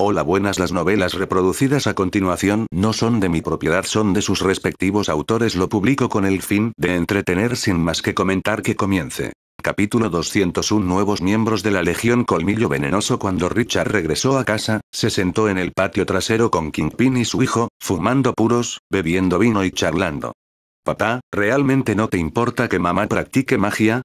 Hola buenas las novelas reproducidas a continuación no son de mi propiedad son de sus respectivos autores lo publico con el fin de entretener sin más que comentar que comience. Capítulo 201 Nuevos miembros de la Legión Colmillo Venenoso Cuando Richard regresó a casa, se sentó en el patio trasero con Kingpin y su hijo, fumando puros, bebiendo vino y charlando. Papá, ¿realmente no te importa que mamá practique magia?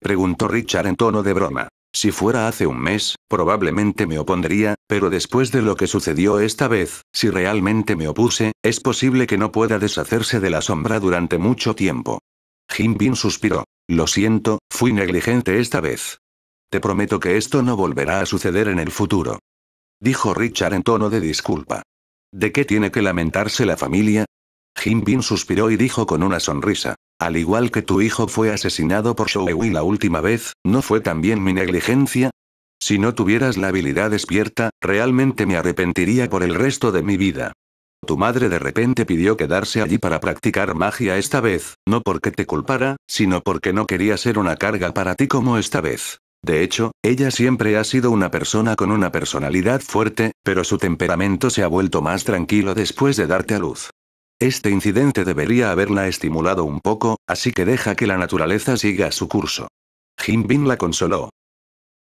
Preguntó Richard en tono de broma. Si fuera hace un mes, probablemente me opondría, pero después de lo que sucedió esta vez, si realmente me opuse, es posible que no pueda deshacerse de la sombra durante mucho tiempo. Jim Bin suspiró. Lo siento, fui negligente esta vez. Te prometo que esto no volverá a suceder en el futuro. Dijo Richard en tono de disculpa. ¿De qué tiene que lamentarse la familia? Jinbin Bin suspiró y dijo con una sonrisa. Al igual que tu hijo fue asesinado por Shoei la última vez, ¿no fue también mi negligencia? Si no tuvieras la habilidad despierta, realmente me arrepentiría por el resto de mi vida. Tu madre de repente pidió quedarse allí para practicar magia esta vez, no porque te culpara, sino porque no quería ser una carga para ti como esta vez. De hecho, ella siempre ha sido una persona con una personalidad fuerte, pero su temperamento se ha vuelto más tranquilo después de darte a luz. Este incidente debería haberla estimulado un poco, así que deja que la naturaleza siga su curso. Jim Bin la consoló.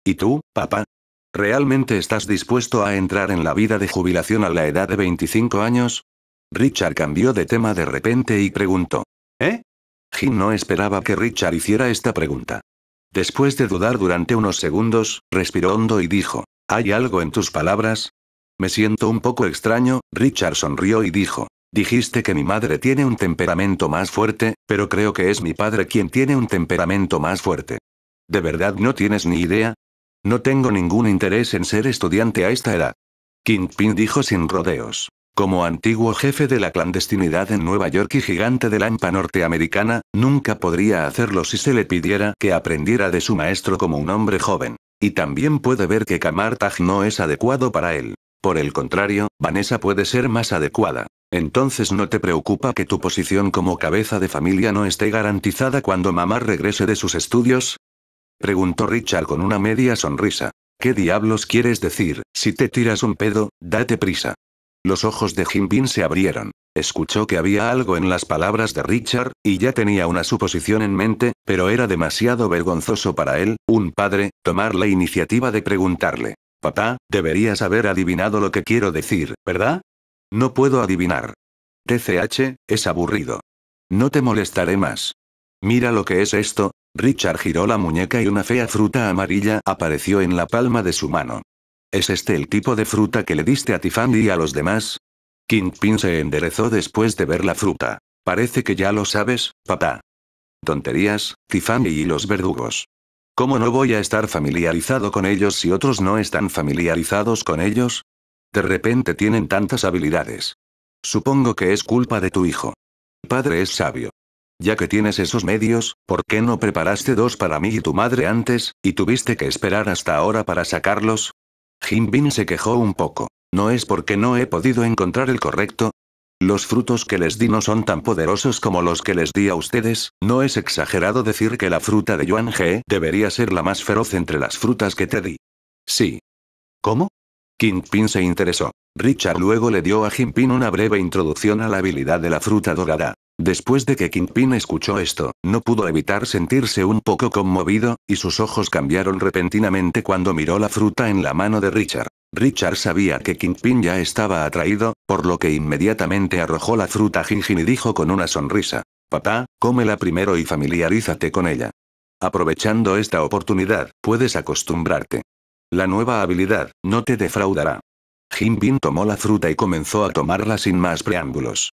¿Y tú, papá? ¿Realmente estás dispuesto a entrar en la vida de jubilación a la edad de 25 años? Richard cambió de tema de repente y preguntó. ¿Eh? Jim no esperaba que Richard hiciera esta pregunta. Después de dudar durante unos segundos, respiró hondo y dijo, ¿Hay algo en tus palabras? Me siento un poco extraño, Richard sonrió y dijo, Dijiste que mi madre tiene un temperamento más fuerte, pero creo que es mi padre quien tiene un temperamento más fuerte. ¿De verdad no tienes ni idea? No tengo ningún interés en ser estudiante a esta edad. Kingpin dijo sin rodeos. Como antiguo jefe de la clandestinidad en Nueva York y gigante de la AMPA norteamericana, nunca podría hacerlo si se le pidiera que aprendiera de su maestro como un hombre joven. Y también puede ver que Kamartag no es adecuado para él. Por el contrario, Vanessa puede ser más adecuada. Entonces no te preocupa que tu posición como cabeza de familia no esté garantizada cuando mamá regrese de sus estudios? Preguntó Richard con una media sonrisa. ¿Qué diablos quieres decir? Si te tiras un pedo, date prisa. Los ojos de Jimbin se abrieron. Escuchó que había algo en las palabras de Richard, y ya tenía una suposición en mente, pero era demasiado vergonzoso para él, un padre, tomar la iniciativa de preguntarle. Papá, deberías haber adivinado lo que quiero decir, ¿verdad? No puedo adivinar. TCH, es aburrido. No te molestaré más. Mira lo que es esto. Richard giró la muñeca y una fea fruta amarilla apareció en la palma de su mano. ¿Es este el tipo de fruta que le diste a Tiffany y a los demás? Kingpin se enderezó después de ver la fruta. Parece que ya lo sabes, papá. Tonterías, Tiffany y los verdugos. ¿Cómo no voy a estar familiarizado con ellos si otros no están familiarizados con ellos? De repente tienen tantas habilidades. Supongo que es culpa de tu hijo. Padre es sabio. Ya que tienes esos medios, ¿por qué no preparaste dos para mí y tu madre antes, y tuviste que esperar hasta ahora para sacarlos? Jinbin se quejó un poco. ¿No es porque no he podido encontrar el correcto? Los frutos que les di no son tan poderosos como los que les di a ustedes, no es exagerado decir que la fruta de Yuan He debería ser la más feroz entre las frutas que te di. Sí. ¿Cómo? Kingpin se interesó. Richard luego le dio a Kingpin una breve introducción a la habilidad de la fruta dorada. Después de que Kingpin escuchó esto, no pudo evitar sentirse un poco conmovido, y sus ojos cambiaron repentinamente cuando miró la fruta en la mano de Richard. Richard sabía que Kingpin ya estaba atraído, por lo que inmediatamente arrojó la fruta a Gingin y dijo con una sonrisa. Papá, cómela primero y familiarízate con ella. Aprovechando esta oportunidad, puedes acostumbrarte. La nueva habilidad, no te defraudará. Jim tomó la fruta y comenzó a tomarla sin más preámbulos.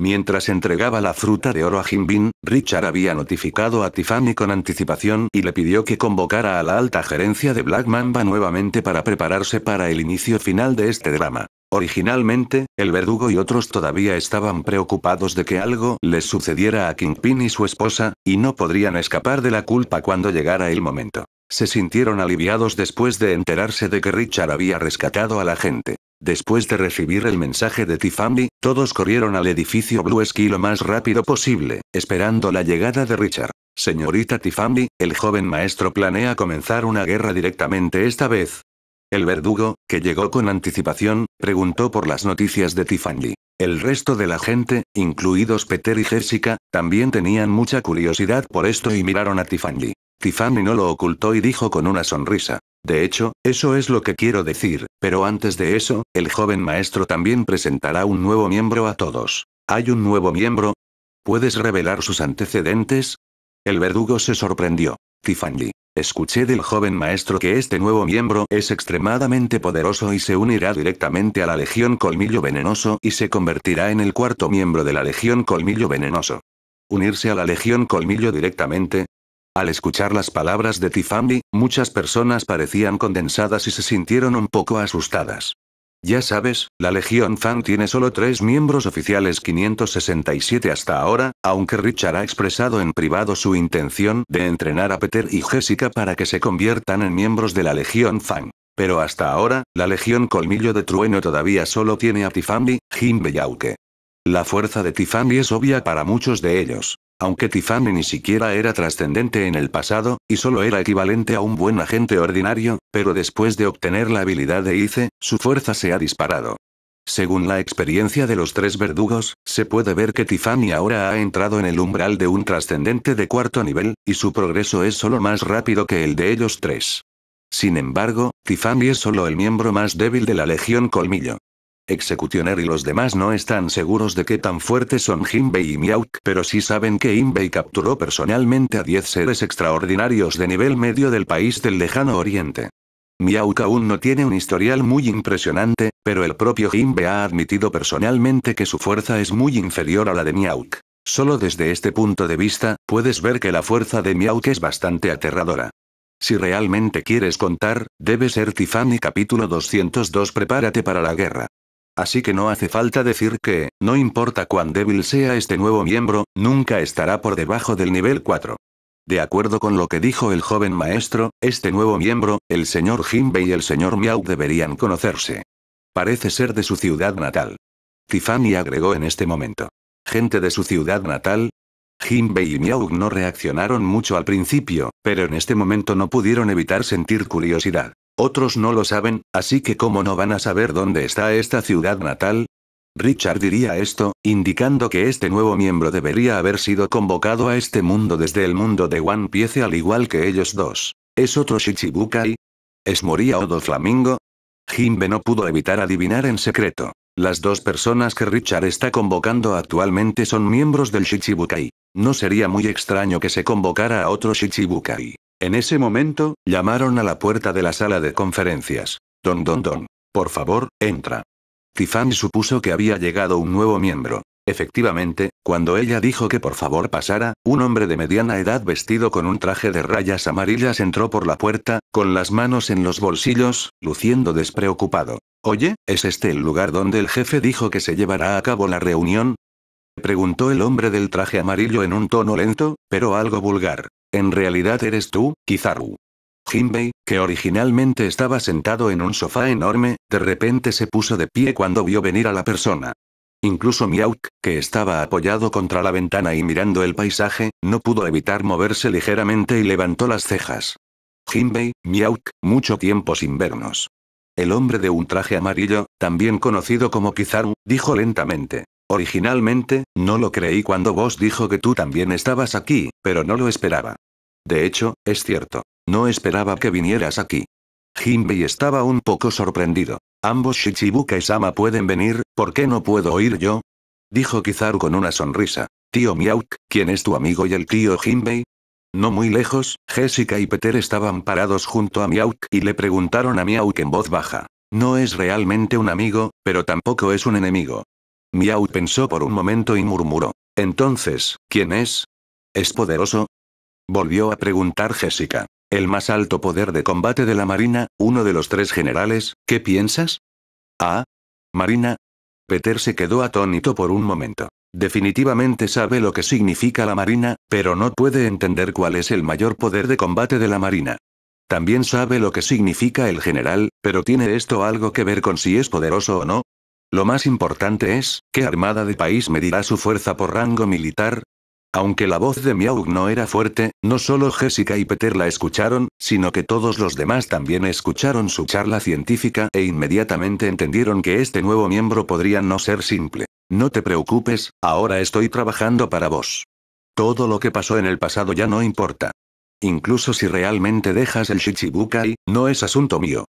Mientras entregaba la fruta de oro a Jim Bin, Richard había notificado a Tiffany con anticipación y le pidió que convocara a la alta gerencia de Black Mamba nuevamente para prepararse para el inicio final de este drama. Originalmente, el verdugo y otros todavía estaban preocupados de que algo les sucediera a Kingpin y su esposa, y no podrían escapar de la culpa cuando llegara el momento. Se sintieron aliviados después de enterarse de que Richard había rescatado a la gente. Después de recibir el mensaje de Tiffany, todos corrieron al edificio Blue Sky lo más rápido posible, esperando la llegada de Richard. Señorita Tiffany, el joven maestro planea comenzar una guerra directamente esta vez. El verdugo, que llegó con anticipación, preguntó por las noticias de Tiffany. El resto de la gente, incluidos Peter y Jessica, también tenían mucha curiosidad por esto y miraron a Tiffany. Tiffany no lo ocultó y dijo con una sonrisa. De hecho, eso es lo que quiero decir, pero antes de eso, el joven maestro también presentará un nuevo miembro a todos. ¿Hay un nuevo miembro? ¿Puedes revelar sus antecedentes? El verdugo se sorprendió. Tiffany. Escuché del joven maestro que este nuevo miembro es extremadamente poderoso y se unirá directamente a la Legión Colmillo Venenoso y se convertirá en el cuarto miembro de la Legión Colmillo Venenoso. Unirse a la Legión Colmillo directamente, al escuchar las palabras de Tifambi, muchas personas parecían condensadas y se sintieron un poco asustadas. Ya sabes, la Legión Fan tiene solo tres miembros oficiales 567 hasta ahora, aunque Richard ha expresado en privado su intención de entrenar a Peter y Jessica para que se conviertan en miembros de la Legión Fan. Pero hasta ahora, la Legión Colmillo de Trueno todavía solo tiene a Tifambi, Jim y La fuerza de Tifambi es obvia para muchos de ellos. Aunque Tiffany ni siquiera era trascendente en el pasado, y solo era equivalente a un buen agente ordinario, pero después de obtener la habilidad de Ice, su fuerza se ha disparado. Según la experiencia de los tres verdugos, se puede ver que Tiffany ahora ha entrado en el umbral de un trascendente de cuarto nivel, y su progreso es solo más rápido que el de ellos tres. Sin embargo, Tiffany es solo el miembro más débil de la Legión Colmillo. Executioner y los demás no están seguros de qué tan fuertes son Jinbei y Miauk, pero sí saben que Jinbei capturó personalmente a 10 seres extraordinarios de nivel medio del país del lejano oriente. Miauk aún no tiene un historial muy impresionante, pero el propio Jinbei ha admitido personalmente que su fuerza es muy inferior a la de Miauk. Solo desde este punto de vista, puedes ver que la fuerza de Miauk es bastante aterradora. Si realmente quieres contar, debe ser Tiffany capítulo 202 Prepárate para la guerra. Así que no hace falta decir que, no importa cuán débil sea este nuevo miembro, nunca estará por debajo del nivel 4. De acuerdo con lo que dijo el joven maestro, este nuevo miembro, el señor Jinbei y el señor Miau deberían conocerse. Parece ser de su ciudad natal. Tiffany agregó en este momento. ¿Gente de su ciudad natal? Jinbei y Miau no reaccionaron mucho al principio, pero en este momento no pudieron evitar sentir curiosidad. Otros no lo saben, así que ¿cómo no van a saber dónde está esta ciudad natal? Richard diría esto, indicando que este nuevo miembro debería haber sido convocado a este mundo desde el mundo de One Piece al igual que ellos dos. ¿Es otro Shichibukai? ¿Es Moria o Doflamingo? Jimbe no pudo evitar adivinar en secreto. Las dos personas que Richard está convocando actualmente son miembros del Shichibukai. No sería muy extraño que se convocara a otro Shichibukai. En ese momento, llamaron a la puerta de la sala de conferencias. Don Don Don. Por favor, entra. Tiffany supuso que había llegado un nuevo miembro. Efectivamente, cuando ella dijo que por favor pasara, un hombre de mediana edad vestido con un traje de rayas amarillas entró por la puerta, con las manos en los bolsillos, luciendo despreocupado. Oye, ¿es este el lugar donde el jefe dijo que se llevará a cabo la reunión? preguntó el hombre del traje amarillo en un tono lento, pero algo vulgar. En realidad eres tú, Kizaru. Jinbei, que originalmente estaba sentado en un sofá enorme, de repente se puso de pie cuando vio venir a la persona. Incluso Miauk, que estaba apoyado contra la ventana y mirando el paisaje, no pudo evitar moverse ligeramente y levantó las cejas. Jinbei, Miauk, mucho tiempo sin vernos. El hombre de un traje amarillo, también conocido como Kizaru, dijo lentamente. Originalmente, no lo creí cuando vos dijo que tú también estabas aquí, pero no lo esperaba. De hecho, es cierto. No esperaba que vinieras aquí. Jinbei estaba un poco sorprendido. Ambos Shichibuka y Sama pueden venir, ¿por qué no puedo oír yo? Dijo Kizaru con una sonrisa. Tío Miauk, ¿quién es tu amigo y el tío Jinbei? No muy lejos, Jessica y Peter estaban parados junto a miau y le preguntaron a Miauk en voz baja. No es realmente un amigo, pero tampoco es un enemigo. Miau pensó por un momento y murmuró. Entonces, ¿quién es? ¿Es poderoso? Volvió a preguntar Jessica. El más alto poder de combate de la Marina, uno de los tres generales, ¿qué piensas? Ah. Marina. Peter se quedó atónito por un momento. Definitivamente sabe lo que significa la Marina, pero no puede entender cuál es el mayor poder de combate de la Marina. También sabe lo que significa el general, pero ¿tiene esto algo que ver con si es poderoso o no? Lo más importante es, ¿qué armada de país medirá su fuerza por rango militar? Aunque la voz de Miaug no era fuerte, no solo Jessica y Peter la escucharon, sino que todos los demás también escucharon su charla científica e inmediatamente entendieron que este nuevo miembro podría no ser simple. No te preocupes, ahora estoy trabajando para vos. Todo lo que pasó en el pasado ya no importa. Incluso si realmente dejas el Shichibukai, no es asunto mío.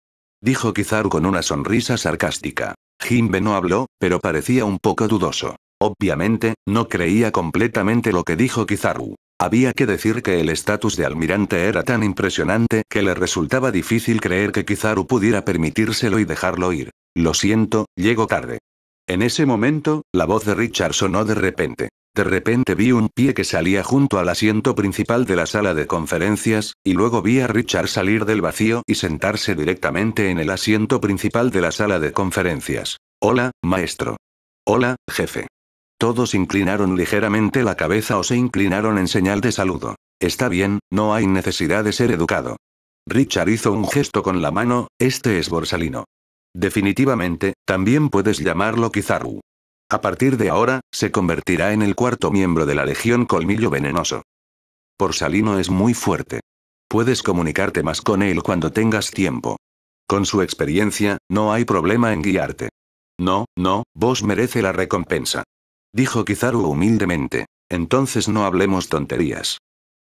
Dijo Kizaru con una sonrisa sarcástica. Jimbe no habló, pero parecía un poco dudoso. Obviamente, no creía completamente lo que dijo Kizaru. Había que decir que el estatus de almirante era tan impresionante que le resultaba difícil creer que Kizaru pudiera permitírselo y dejarlo ir. Lo siento, llego tarde. En ese momento, la voz de Richard sonó de repente. De repente vi un pie que salía junto al asiento principal de la sala de conferencias, y luego vi a Richard salir del vacío y sentarse directamente en el asiento principal de la sala de conferencias. Hola, maestro. Hola, jefe. Todos inclinaron ligeramente la cabeza o se inclinaron en señal de saludo. Está bien, no hay necesidad de ser educado. Richard hizo un gesto con la mano, este es borsalino. Definitivamente, también puedes llamarlo Kizaru. A partir de ahora, se convertirá en el cuarto miembro de la Legión Colmillo Venenoso. Por Salino es muy fuerte. Puedes comunicarte más con él cuando tengas tiempo. Con su experiencia, no hay problema en guiarte. No, no, vos merece la recompensa. Dijo Kizaru humildemente. Entonces no hablemos tonterías.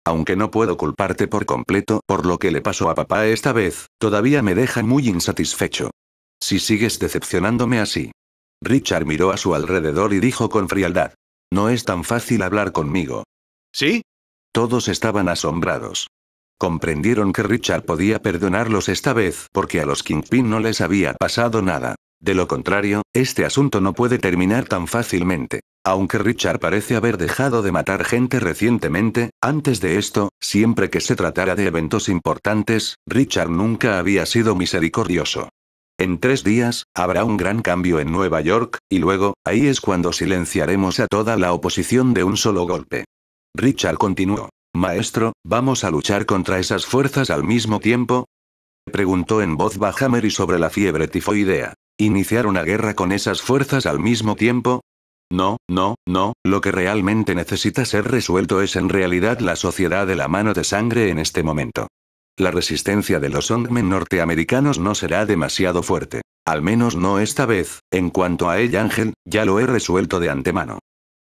Aunque no puedo culparte por completo por lo que le pasó a papá esta vez, todavía me deja muy insatisfecho. Si sigues decepcionándome así, Richard miró a su alrededor y dijo con frialdad. No es tan fácil hablar conmigo. ¿Sí? Todos estaban asombrados. Comprendieron que Richard podía perdonarlos esta vez porque a los Kingpin no les había pasado nada. De lo contrario, este asunto no puede terminar tan fácilmente. Aunque Richard parece haber dejado de matar gente recientemente, antes de esto, siempre que se tratara de eventos importantes, Richard nunca había sido misericordioso. En tres días, habrá un gran cambio en Nueva York, y luego, ahí es cuando silenciaremos a toda la oposición de un solo golpe. Richard continuó. Maestro, ¿vamos a luchar contra esas fuerzas al mismo tiempo? Preguntó en voz baja Mary sobre la fiebre tifoidea. ¿Iniciar una guerra con esas fuerzas al mismo tiempo? No, no, no, lo que realmente necesita ser resuelto es en realidad la sociedad de la mano de sangre en este momento. La resistencia de los Ongmen norteamericanos no será demasiado fuerte. Al menos no esta vez, en cuanto a ella Ángel, ya lo he resuelto de antemano.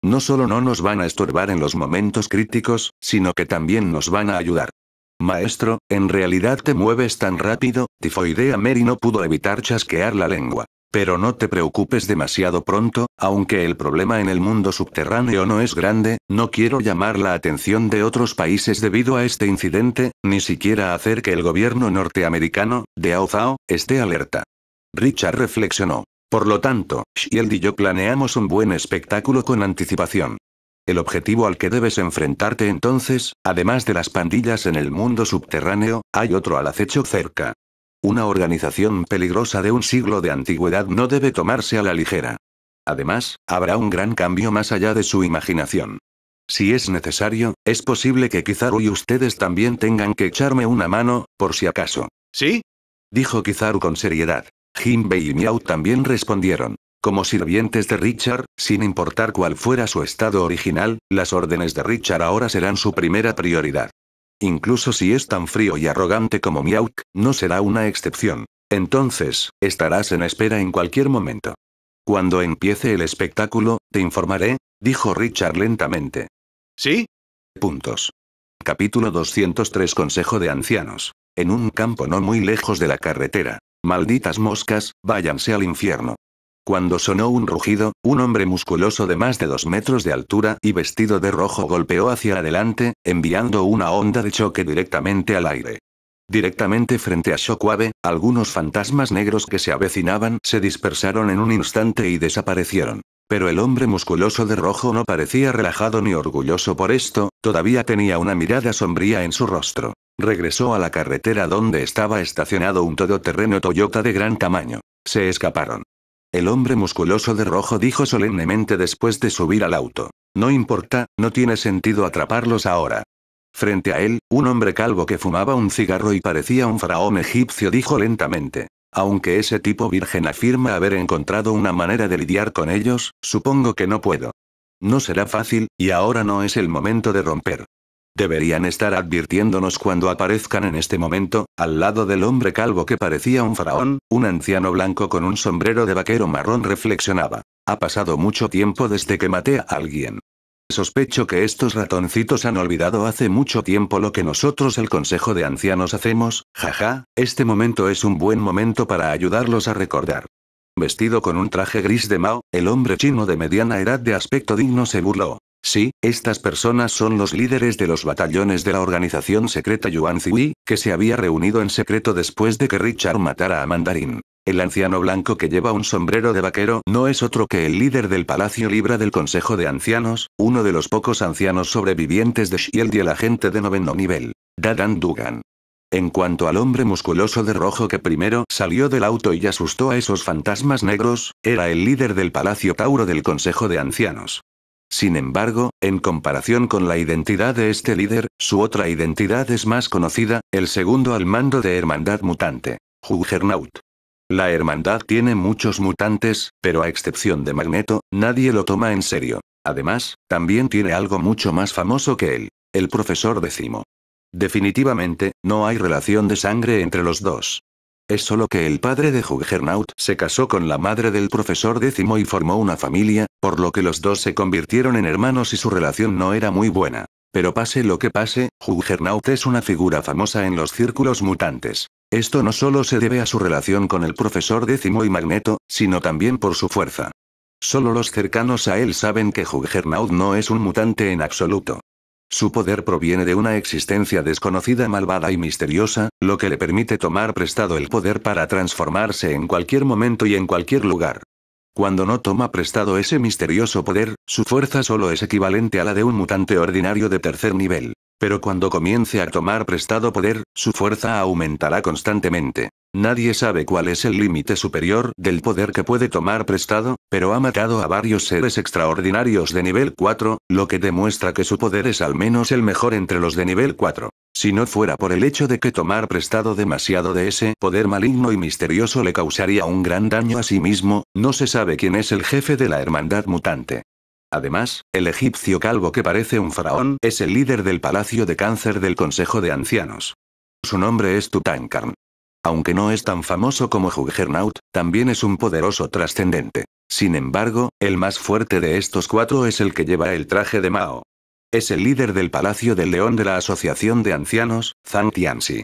No solo no nos van a estorbar en los momentos críticos, sino que también nos van a ayudar. Maestro, en realidad te mueves tan rápido, tifoidea Mary no pudo evitar chasquear la lengua. Pero no te preocupes demasiado pronto, aunque el problema en el mundo subterráneo no es grande, no quiero llamar la atención de otros países debido a este incidente, ni siquiera hacer que el gobierno norteamericano, de Aozao, esté alerta. Richard reflexionó. Por lo tanto, Shield y yo planeamos un buen espectáculo con anticipación. El objetivo al que debes enfrentarte entonces, además de las pandillas en el mundo subterráneo, hay otro al acecho cerca. Una organización peligrosa de un siglo de antigüedad no debe tomarse a la ligera. Además, habrá un gran cambio más allá de su imaginación. Si es necesario, es posible que Kizaru y ustedes también tengan que echarme una mano, por si acaso. ¿Sí? Dijo Kizaru con seriedad. Jinbei y Miao también respondieron. Como sirvientes de Richard, sin importar cuál fuera su estado original, las órdenes de Richard ahora serán su primera prioridad. Incluso si es tan frío y arrogante como Miauk, no será una excepción. Entonces, estarás en espera en cualquier momento. Cuando empiece el espectáculo, te informaré, dijo Richard lentamente. ¿Sí? Puntos. Capítulo 203 Consejo de Ancianos. En un campo no muy lejos de la carretera. Malditas moscas, váyanse al infierno. Cuando sonó un rugido, un hombre musculoso de más de dos metros de altura y vestido de rojo golpeó hacia adelante, enviando una onda de choque directamente al aire. Directamente frente a Shokwabe, algunos fantasmas negros que se avecinaban se dispersaron en un instante y desaparecieron. Pero el hombre musculoso de rojo no parecía relajado ni orgulloso por esto, todavía tenía una mirada sombría en su rostro. Regresó a la carretera donde estaba estacionado un todoterreno Toyota de gran tamaño. Se escaparon. El hombre musculoso de rojo dijo solemnemente después de subir al auto. No importa, no tiene sentido atraparlos ahora. Frente a él, un hombre calvo que fumaba un cigarro y parecía un faraón egipcio dijo lentamente. Aunque ese tipo virgen afirma haber encontrado una manera de lidiar con ellos, supongo que no puedo. No será fácil, y ahora no es el momento de romper. Deberían estar advirtiéndonos cuando aparezcan en este momento, al lado del hombre calvo que parecía un faraón, un anciano blanco con un sombrero de vaquero marrón reflexionaba. Ha pasado mucho tiempo desde que maté a alguien. Sospecho que estos ratoncitos han olvidado hace mucho tiempo lo que nosotros el Consejo de Ancianos hacemos, jaja, este momento es un buen momento para ayudarlos a recordar. Vestido con un traje gris de Mao, el hombre chino de mediana edad de aspecto digno se burló. Sí, estas personas son los líderes de los batallones de la organización secreta Yuan Zui, que se había reunido en secreto después de que Richard matara a Mandarín. El anciano blanco que lleva un sombrero de vaquero no es otro que el líder del Palacio Libra del Consejo de Ancianos, uno de los pocos ancianos sobrevivientes de Shield y el agente de noveno nivel, Dadan Dugan. En cuanto al hombre musculoso de rojo que primero salió del auto y asustó a esos fantasmas negros, era el líder del Palacio Tauro del Consejo de Ancianos. Sin embargo, en comparación con la identidad de este líder, su otra identidad es más conocida, el segundo al mando de Hermandad Mutante, Juggernaut. La Hermandad tiene muchos mutantes, pero a excepción de Magneto, nadie lo toma en serio. Además, también tiene algo mucho más famoso que él, el profesor Decimo. Definitivamente, no hay relación de sangre entre los dos. Es solo que el padre de Juggernaut se casó con la madre del profesor décimo y formó una familia, por lo que los dos se convirtieron en hermanos y su relación no era muy buena. Pero pase lo que pase, Juggernaut es una figura famosa en los círculos mutantes. Esto no solo se debe a su relación con el profesor décimo y Magneto, sino también por su fuerza. Solo los cercanos a él saben que Juggernaut no es un mutante en absoluto. Su poder proviene de una existencia desconocida malvada y misteriosa, lo que le permite tomar prestado el poder para transformarse en cualquier momento y en cualquier lugar. Cuando no toma prestado ese misterioso poder, su fuerza solo es equivalente a la de un mutante ordinario de tercer nivel. Pero cuando comience a tomar prestado poder, su fuerza aumentará constantemente. Nadie sabe cuál es el límite superior del poder que puede tomar prestado, pero ha matado a varios seres extraordinarios de nivel 4, lo que demuestra que su poder es al menos el mejor entre los de nivel 4. Si no fuera por el hecho de que tomar prestado demasiado de ese poder maligno y misterioso le causaría un gran daño a sí mismo, no se sabe quién es el jefe de la hermandad mutante. Además, el egipcio calvo que parece un faraón es el líder del Palacio de Cáncer del Consejo de Ancianos. Su nombre es Tutankarn. Aunque no es tan famoso como Juggernaut, también es un poderoso trascendente. Sin embargo, el más fuerte de estos cuatro es el que lleva el traje de Mao. Es el líder del Palacio del León de la Asociación de Ancianos, Zhang Tianxi.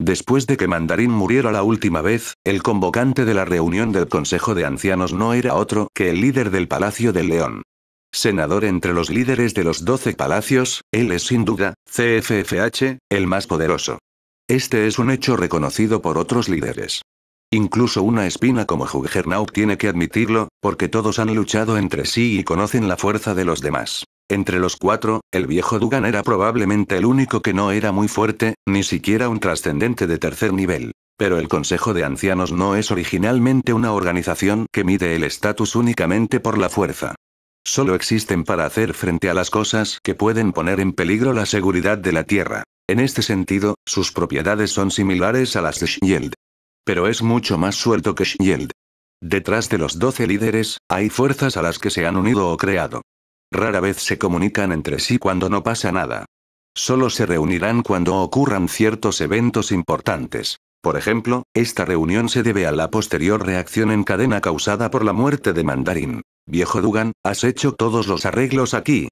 Después de que Mandarín muriera la última vez, el convocante de la reunión del Consejo de Ancianos no era otro que el líder del Palacio del León. Senador entre los líderes de los doce palacios, él es sin duda, CFFH, el más poderoso. Este es un hecho reconocido por otros líderes. Incluso una espina como Juggernaut tiene que admitirlo, porque todos han luchado entre sí y conocen la fuerza de los demás. Entre los cuatro, el viejo Dugan era probablemente el único que no era muy fuerte, ni siquiera un trascendente de tercer nivel. Pero el Consejo de Ancianos no es originalmente una organización que mide el estatus únicamente por la fuerza. Solo existen para hacer frente a las cosas que pueden poner en peligro la seguridad de la Tierra. En este sentido, sus propiedades son similares a las de Shield. Pero es mucho más suelto que Shield. Detrás de los doce líderes, hay fuerzas a las que se han unido o creado. Rara vez se comunican entre sí cuando no pasa nada. Solo se reunirán cuando ocurran ciertos eventos importantes. Por ejemplo, esta reunión se debe a la posterior reacción en cadena causada por la muerte de Mandarin. Viejo Dugan, has hecho todos los arreglos aquí,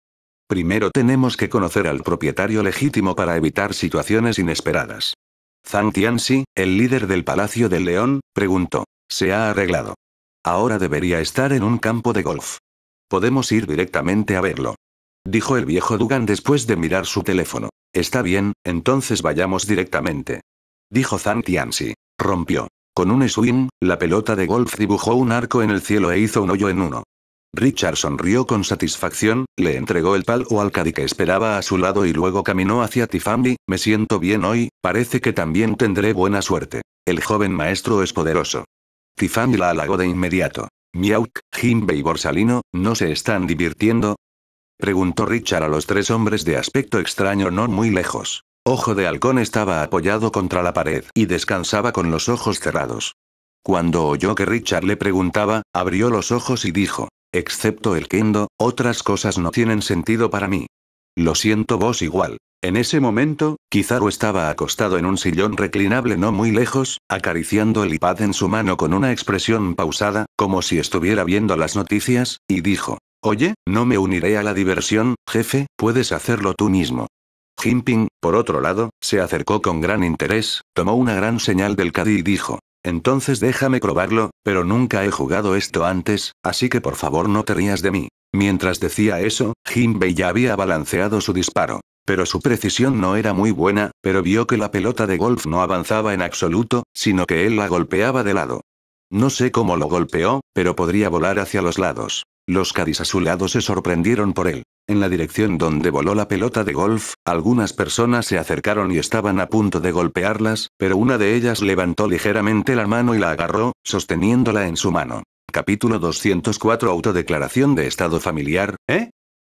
Primero tenemos que conocer al propietario legítimo para evitar situaciones inesperadas. Zhang Tianxi, el líder del Palacio del León, preguntó. Se ha arreglado. Ahora debería estar en un campo de golf. Podemos ir directamente a verlo. Dijo el viejo Dugan después de mirar su teléfono. Está bien, entonces vayamos directamente. Dijo Zhang Tianxi. Rompió. Con un swing, la pelota de golf dibujó un arco en el cielo e hizo un hoyo en uno. Richard sonrió con satisfacción, le entregó el palo al cadí que esperaba a su lado y luego caminó hacia Tifambi, me siento bien hoy, parece que también tendré buena suerte. El joven maestro es poderoso. Tifambi la halagó de inmediato. Miauk, Jimbe y Borsalino, ¿no se están divirtiendo? Preguntó Richard a los tres hombres de aspecto extraño no muy lejos. Ojo de Halcón estaba apoyado contra la pared y descansaba con los ojos cerrados. Cuando oyó que Richard le preguntaba, abrió los ojos y dijo, Excepto el kendo, otras cosas no tienen sentido para mí. Lo siento vos igual. En ese momento, Kizaru estaba acostado en un sillón reclinable no muy lejos, acariciando el iPad en su mano con una expresión pausada, como si estuviera viendo las noticias, y dijo, Oye, no me uniré a la diversión, jefe, puedes hacerlo tú mismo. Jinping, por otro lado, se acercó con gran interés, tomó una gran señal del Cadí y dijo, entonces déjame probarlo, pero nunca he jugado esto antes, así que por favor no te rías de mí. Mientras decía eso, Jinbei ya había balanceado su disparo. Pero su precisión no era muy buena, pero vio que la pelota de golf no avanzaba en absoluto, sino que él la golpeaba de lado. No sé cómo lo golpeó, pero podría volar hacia los lados. Los cadis a su lado se sorprendieron por él. En la dirección donde voló la pelota de golf, algunas personas se acercaron y estaban a punto de golpearlas, pero una de ellas levantó ligeramente la mano y la agarró, sosteniéndola en su mano. Capítulo 204 Autodeclaración de estado familiar, ¿eh?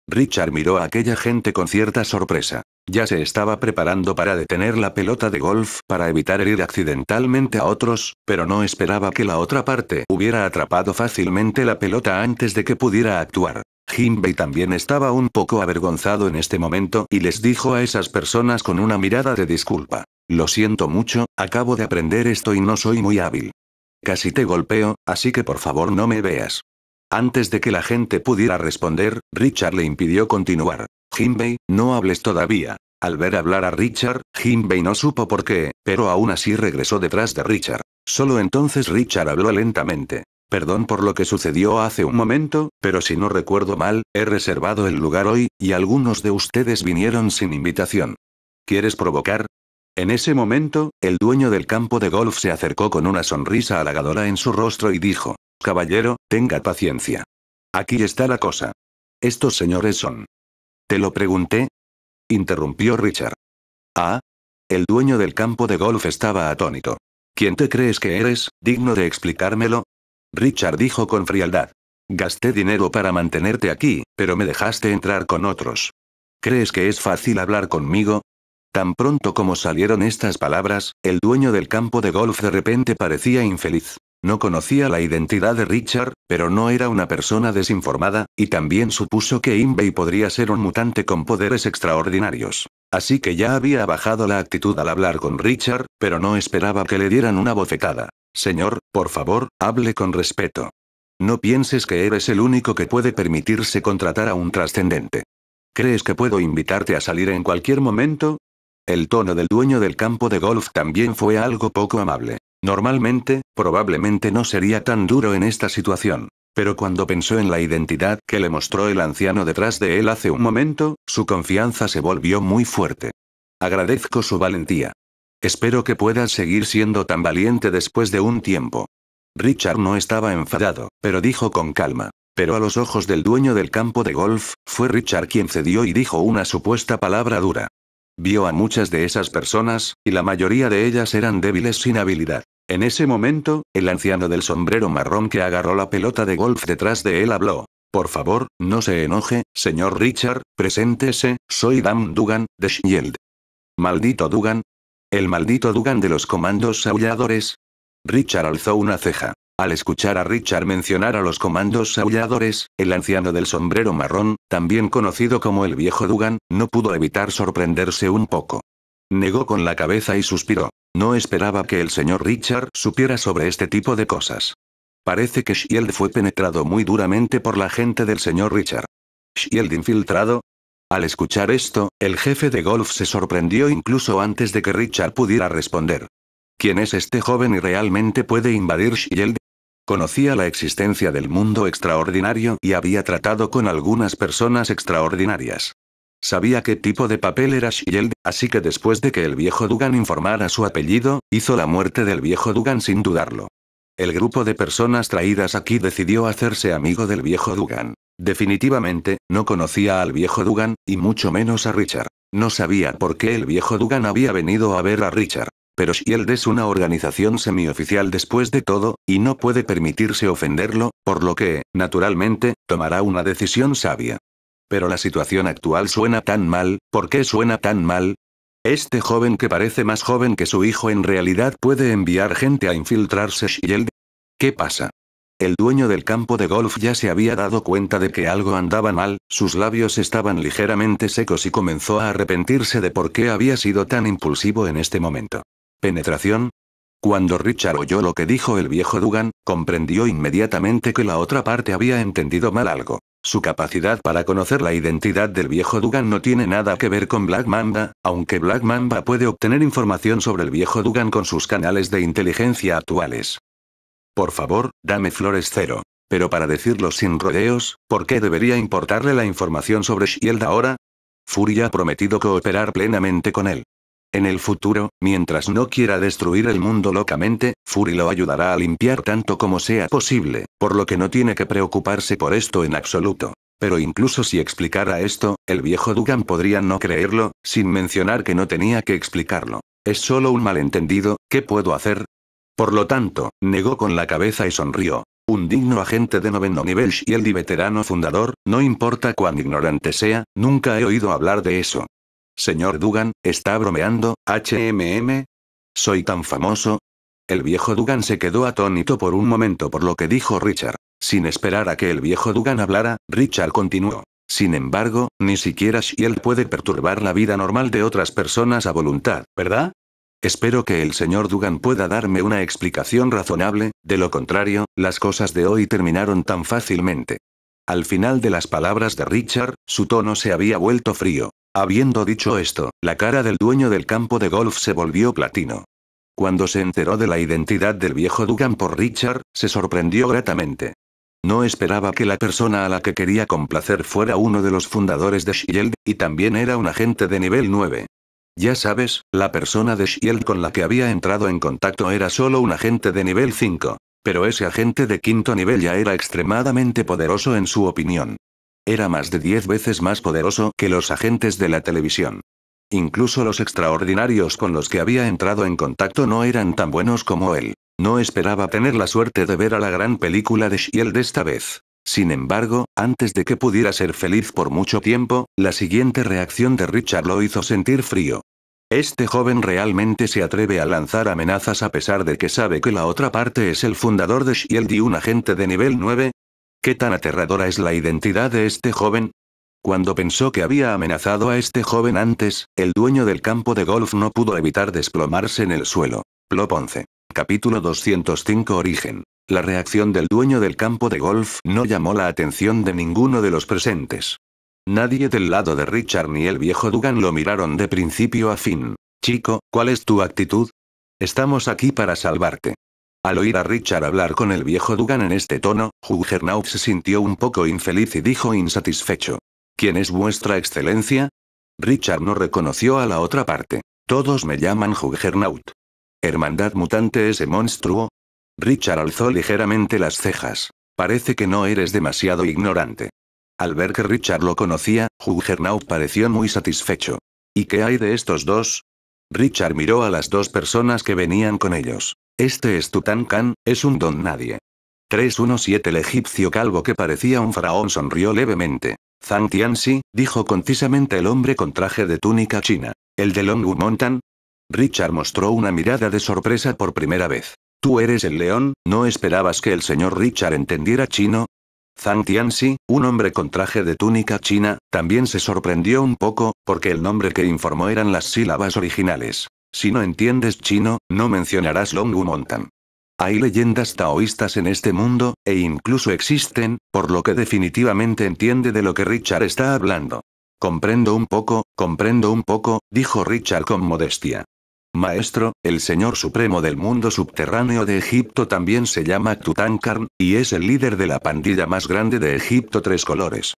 Richard miró a aquella gente con cierta sorpresa. Ya se estaba preparando para detener la pelota de golf para evitar herir accidentalmente a otros, pero no esperaba que la otra parte hubiera atrapado fácilmente la pelota antes de que pudiera actuar. Jinbei también estaba un poco avergonzado en este momento y les dijo a esas personas con una mirada de disculpa. Lo siento mucho, acabo de aprender esto y no soy muy hábil. Casi te golpeo, así que por favor no me veas. Antes de que la gente pudiera responder, Richard le impidió continuar. Jinbei, no hables todavía. Al ver hablar a Richard, Jinbei no supo por qué, pero aún así regresó detrás de Richard. Solo entonces Richard habló lentamente. Perdón por lo que sucedió hace un momento, pero si no recuerdo mal, he reservado el lugar hoy, y algunos de ustedes vinieron sin invitación. ¿Quieres provocar? En ese momento, el dueño del campo de golf se acercó con una sonrisa halagadora en su rostro y dijo, Caballero, tenga paciencia. Aquí está la cosa. Estos señores son ¿Te lo pregunté? Interrumpió Richard. Ah. El dueño del campo de golf estaba atónito. ¿Quién te crees que eres, digno de explicármelo? Richard dijo con frialdad. Gasté dinero para mantenerte aquí, pero me dejaste entrar con otros. ¿Crees que es fácil hablar conmigo? Tan pronto como salieron estas palabras, el dueño del campo de golf de repente parecía infeliz. No conocía la identidad de Richard, pero no era una persona desinformada, y también supuso que Inbey podría ser un mutante con poderes extraordinarios. Así que ya había bajado la actitud al hablar con Richard, pero no esperaba que le dieran una bofetada. Señor, por favor, hable con respeto. No pienses que eres el único que puede permitirse contratar a un trascendente. ¿Crees que puedo invitarte a salir en cualquier momento? El tono del dueño del campo de golf también fue algo poco amable. Normalmente, probablemente no sería tan duro en esta situación. Pero cuando pensó en la identidad que le mostró el anciano detrás de él hace un momento, su confianza se volvió muy fuerte. Agradezco su valentía. Espero que puedas seguir siendo tan valiente después de un tiempo. Richard no estaba enfadado, pero dijo con calma. Pero a los ojos del dueño del campo de golf, fue Richard quien cedió y dijo una supuesta palabra dura. Vio a muchas de esas personas, y la mayoría de ellas eran débiles sin habilidad. En ese momento, el anciano del sombrero marrón que agarró la pelota de golf detrás de él habló. Por favor, no se enoje, señor Richard, preséntese, soy Dan Dugan, de Shield. Maldito Dugan. El maldito Dugan de los comandos aulladores. Richard alzó una ceja. Al escuchar a Richard mencionar a los comandos aulladores, el anciano del sombrero marrón, también conocido como el viejo Dugan, no pudo evitar sorprenderse un poco. Negó con la cabeza y suspiró. No esperaba que el señor Richard supiera sobre este tipo de cosas. Parece que Shield fue penetrado muy duramente por la gente del señor Richard. ¿Shield infiltrado? Al escuchar esto, el jefe de golf se sorprendió incluso antes de que Richard pudiera responder. ¿Quién es este joven y realmente puede invadir Shield? Conocía la existencia del mundo extraordinario y había tratado con algunas personas extraordinarias. Sabía qué tipo de papel era Shield, así que después de que el viejo Dugan informara su apellido, hizo la muerte del viejo Dugan sin dudarlo. El grupo de personas traídas aquí decidió hacerse amigo del viejo Dugan. Definitivamente, no conocía al viejo Dugan, y mucho menos a Richard. No sabía por qué el viejo Dugan había venido a ver a Richard. Pero Shield es una organización semioficial después de todo, y no puede permitirse ofenderlo, por lo que, naturalmente, tomará una decisión sabia. Pero la situación actual suena tan mal, ¿por qué suena tan mal? Este joven que parece más joven que su hijo en realidad puede enviar gente a infiltrarse Shield. ¿Qué pasa? El dueño del campo de golf ya se había dado cuenta de que algo andaba mal, sus labios estaban ligeramente secos y comenzó a arrepentirse de por qué había sido tan impulsivo en este momento. ¿Penetración? Cuando Richard oyó lo que dijo el viejo Dugan, comprendió inmediatamente que la otra parte había entendido mal algo. Su capacidad para conocer la identidad del viejo Dugan no tiene nada que ver con Black Mamba, aunque Black Mamba puede obtener información sobre el viejo Dugan con sus canales de inteligencia actuales. Por favor, dame flores cero. Pero para decirlo sin rodeos, ¿por qué debería importarle la información sobre Shield ahora? Fury ha prometido cooperar plenamente con él. En el futuro, mientras no quiera destruir el mundo locamente, Fury lo ayudará a limpiar tanto como sea posible, por lo que no tiene que preocuparse por esto en absoluto. Pero incluso si explicara esto, el viejo Dugan podría no creerlo, sin mencionar que no tenía que explicarlo. Es solo un malentendido, ¿qué puedo hacer? Por lo tanto, negó con la cabeza y sonrió. Un digno agente de noveno nivel y el veterano fundador, no importa cuán ignorante sea, nunca he oído hablar de eso. Señor Dugan, ¿está bromeando, HMM? ¿Soy tan famoso? El viejo Dugan se quedó atónito por un momento por lo que dijo Richard. Sin esperar a que el viejo Dugan hablara, Richard continuó. Sin embargo, ni siquiera Shield puede perturbar la vida normal de otras personas a voluntad, ¿verdad? Espero que el señor Dugan pueda darme una explicación razonable, de lo contrario, las cosas de hoy terminaron tan fácilmente. Al final de las palabras de Richard, su tono se había vuelto frío. Habiendo dicho esto, la cara del dueño del campo de golf se volvió platino. Cuando se enteró de la identidad del viejo Dugan por Richard, se sorprendió gratamente. No esperaba que la persona a la que quería complacer fuera uno de los fundadores de Shield, y también era un agente de nivel 9. Ya sabes, la persona de Shield con la que había entrado en contacto era solo un agente de nivel 5. Pero ese agente de quinto nivel ya era extremadamente poderoso en su opinión. Era más de 10 veces más poderoso que los agentes de la televisión. Incluso los extraordinarios con los que había entrado en contacto no eran tan buenos como él. No esperaba tener la suerte de ver a la gran película de Shield esta vez. Sin embargo, antes de que pudiera ser feliz por mucho tiempo, la siguiente reacción de Richard lo hizo sentir frío. Este joven realmente se atreve a lanzar amenazas a pesar de que sabe que la otra parte es el fundador de Shield y un agente de nivel 9, ¿Qué tan aterradora es la identidad de este joven? Cuando pensó que había amenazado a este joven antes, el dueño del campo de golf no pudo evitar desplomarse en el suelo. Plop 11. Capítulo 205 Origen. La reacción del dueño del campo de golf no llamó la atención de ninguno de los presentes. Nadie del lado de Richard ni el viejo Dugan lo miraron de principio a fin. Chico, ¿cuál es tu actitud? Estamos aquí para salvarte. Al oír a Richard hablar con el viejo Dugan en este tono, Juggernaut se sintió un poco infeliz y dijo insatisfecho. ¿Quién es vuestra excelencia? Richard no reconoció a la otra parte. Todos me llaman Juggernaut. ¿Hermandad mutante ese monstruo? Richard alzó ligeramente las cejas. Parece que no eres demasiado ignorante. Al ver que Richard lo conocía, Juggernaut pareció muy satisfecho. ¿Y qué hay de estos dos? Richard miró a las dos personas que venían con ellos. Este es Tutankan, es un don nadie. 317 El egipcio calvo que parecía un faraón sonrió levemente. Zhang Tianxi, dijo concisamente el hombre con traje de túnica china. ¿El de Longu Montan? Richard mostró una mirada de sorpresa por primera vez. ¿Tú eres el león? ¿No esperabas que el señor Richard entendiera chino? Zhang Tianxi, un hombre con traje de túnica china, también se sorprendió un poco, porque el nombre que informó eran las sílabas originales. Si no entiendes chino, no mencionarás Longu Montan. Hay leyendas taoístas en este mundo, e incluso existen, por lo que definitivamente entiende de lo que Richard está hablando. Comprendo un poco, comprendo un poco, dijo Richard con modestia. Maestro, el Señor Supremo del mundo subterráneo de Egipto también se llama Tutankarn, y es el líder de la pandilla más grande de Egipto Tres Colores.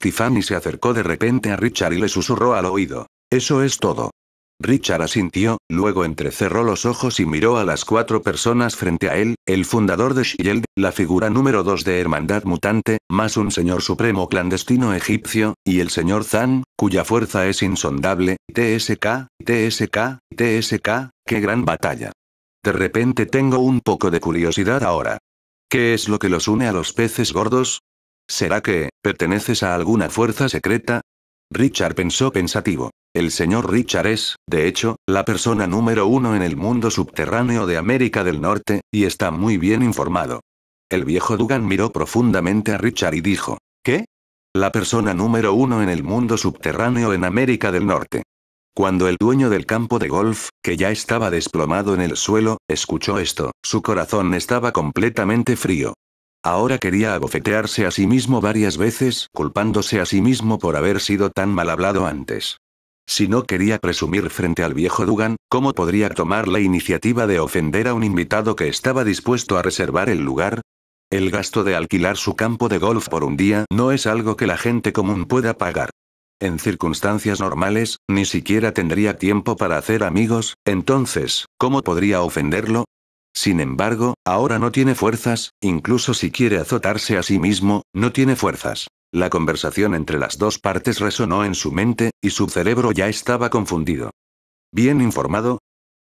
Tiffany se acercó de repente a Richard y le susurró al oído. Eso es todo. Richard asintió, luego entrecerró los ojos y miró a las cuatro personas frente a él, el fundador de Shield, la figura número 2 de Hermandad Mutante, más un señor supremo clandestino egipcio, y el señor Zan, cuya fuerza es insondable, TSK, TSK, TSK, qué gran batalla. De repente tengo un poco de curiosidad ahora. ¿Qué es lo que los une a los peces gordos? ¿Será que, perteneces a alguna fuerza secreta? Richard pensó pensativo. El señor Richard es, de hecho, la persona número uno en el mundo subterráneo de América del Norte, y está muy bien informado. El viejo Dugan miró profundamente a Richard y dijo, ¿qué? La persona número uno en el mundo subterráneo en América del Norte. Cuando el dueño del campo de golf, que ya estaba desplomado en el suelo, escuchó esto, su corazón estaba completamente frío. Ahora quería abofetearse a sí mismo varias veces, culpándose a sí mismo por haber sido tan mal hablado antes. Si no quería presumir frente al viejo Dugan, ¿cómo podría tomar la iniciativa de ofender a un invitado que estaba dispuesto a reservar el lugar? El gasto de alquilar su campo de golf por un día no es algo que la gente común pueda pagar. En circunstancias normales, ni siquiera tendría tiempo para hacer amigos, entonces, ¿cómo podría ofenderlo? Sin embargo, ahora no tiene fuerzas, incluso si quiere azotarse a sí mismo, no tiene fuerzas. La conversación entre las dos partes resonó en su mente, y su cerebro ya estaba confundido. Bien informado,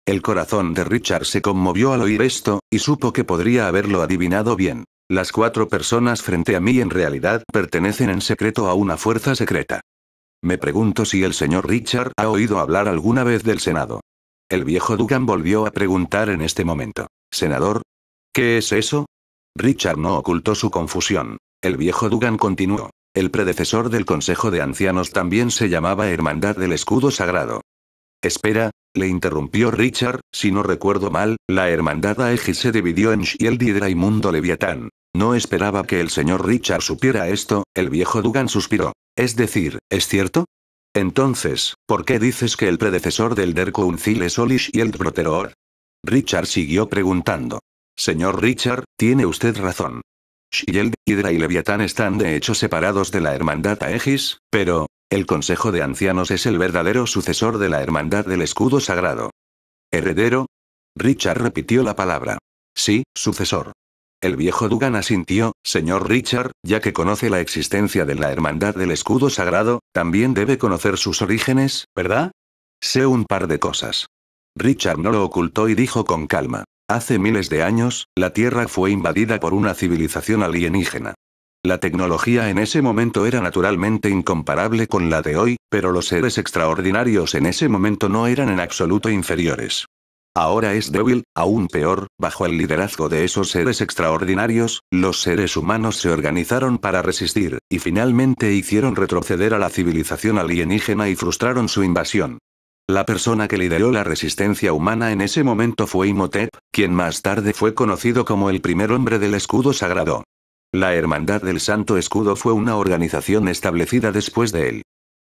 el corazón de Richard se conmovió al oír esto, y supo que podría haberlo adivinado bien. Las cuatro personas frente a mí en realidad pertenecen en secreto a una fuerza secreta. Me pregunto si el señor Richard ha oído hablar alguna vez del Senado. El viejo Dugan volvió a preguntar en este momento. Senador, ¿qué es eso? Richard no ocultó su confusión. El viejo Dugan continuó. El predecesor del Consejo de Ancianos también se llamaba Hermandad del Escudo Sagrado. Espera, le interrumpió Richard, si no recuerdo mal, la hermandad aegis se dividió en Shield Didra y Leviatán. No esperaba que el señor Richard supiera esto, el viejo Dugan suspiró. Es decir, ¿es cierto? Entonces, ¿por qué dices que el predecesor del Derco Uncil es Olish y el Richard siguió preguntando. Señor Richard, tiene usted razón. Shield, Hydra y Leviatán están de hecho separados de la Hermandad Aegis, pero, el Consejo de Ancianos es el verdadero sucesor de la Hermandad del Escudo Sagrado. ¿Heredero? Richard repitió la palabra. Sí, sucesor. El viejo Dugan asintió, señor Richard, ya que conoce la existencia de la Hermandad del Escudo Sagrado, también debe conocer sus orígenes, ¿verdad? Sé un par de cosas. Richard no lo ocultó y dijo con calma. Hace miles de años, la Tierra fue invadida por una civilización alienígena. La tecnología en ese momento era naturalmente incomparable con la de hoy, pero los seres extraordinarios en ese momento no eran en absoluto inferiores. Ahora es débil, aún peor, bajo el liderazgo de esos seres extraordinarios, los seres humanos se organizaron para resistir, y finalmente hicieron retroceder a la civilización alienígena y frustraron su invasión. La persona que lideró la resistencia humana en ese momento fue Imhotep, quien más tarde fue conocido como el primer hombre del escudo sagrado. La Hermandad del Santo Escudo fue una organización establecida después de él.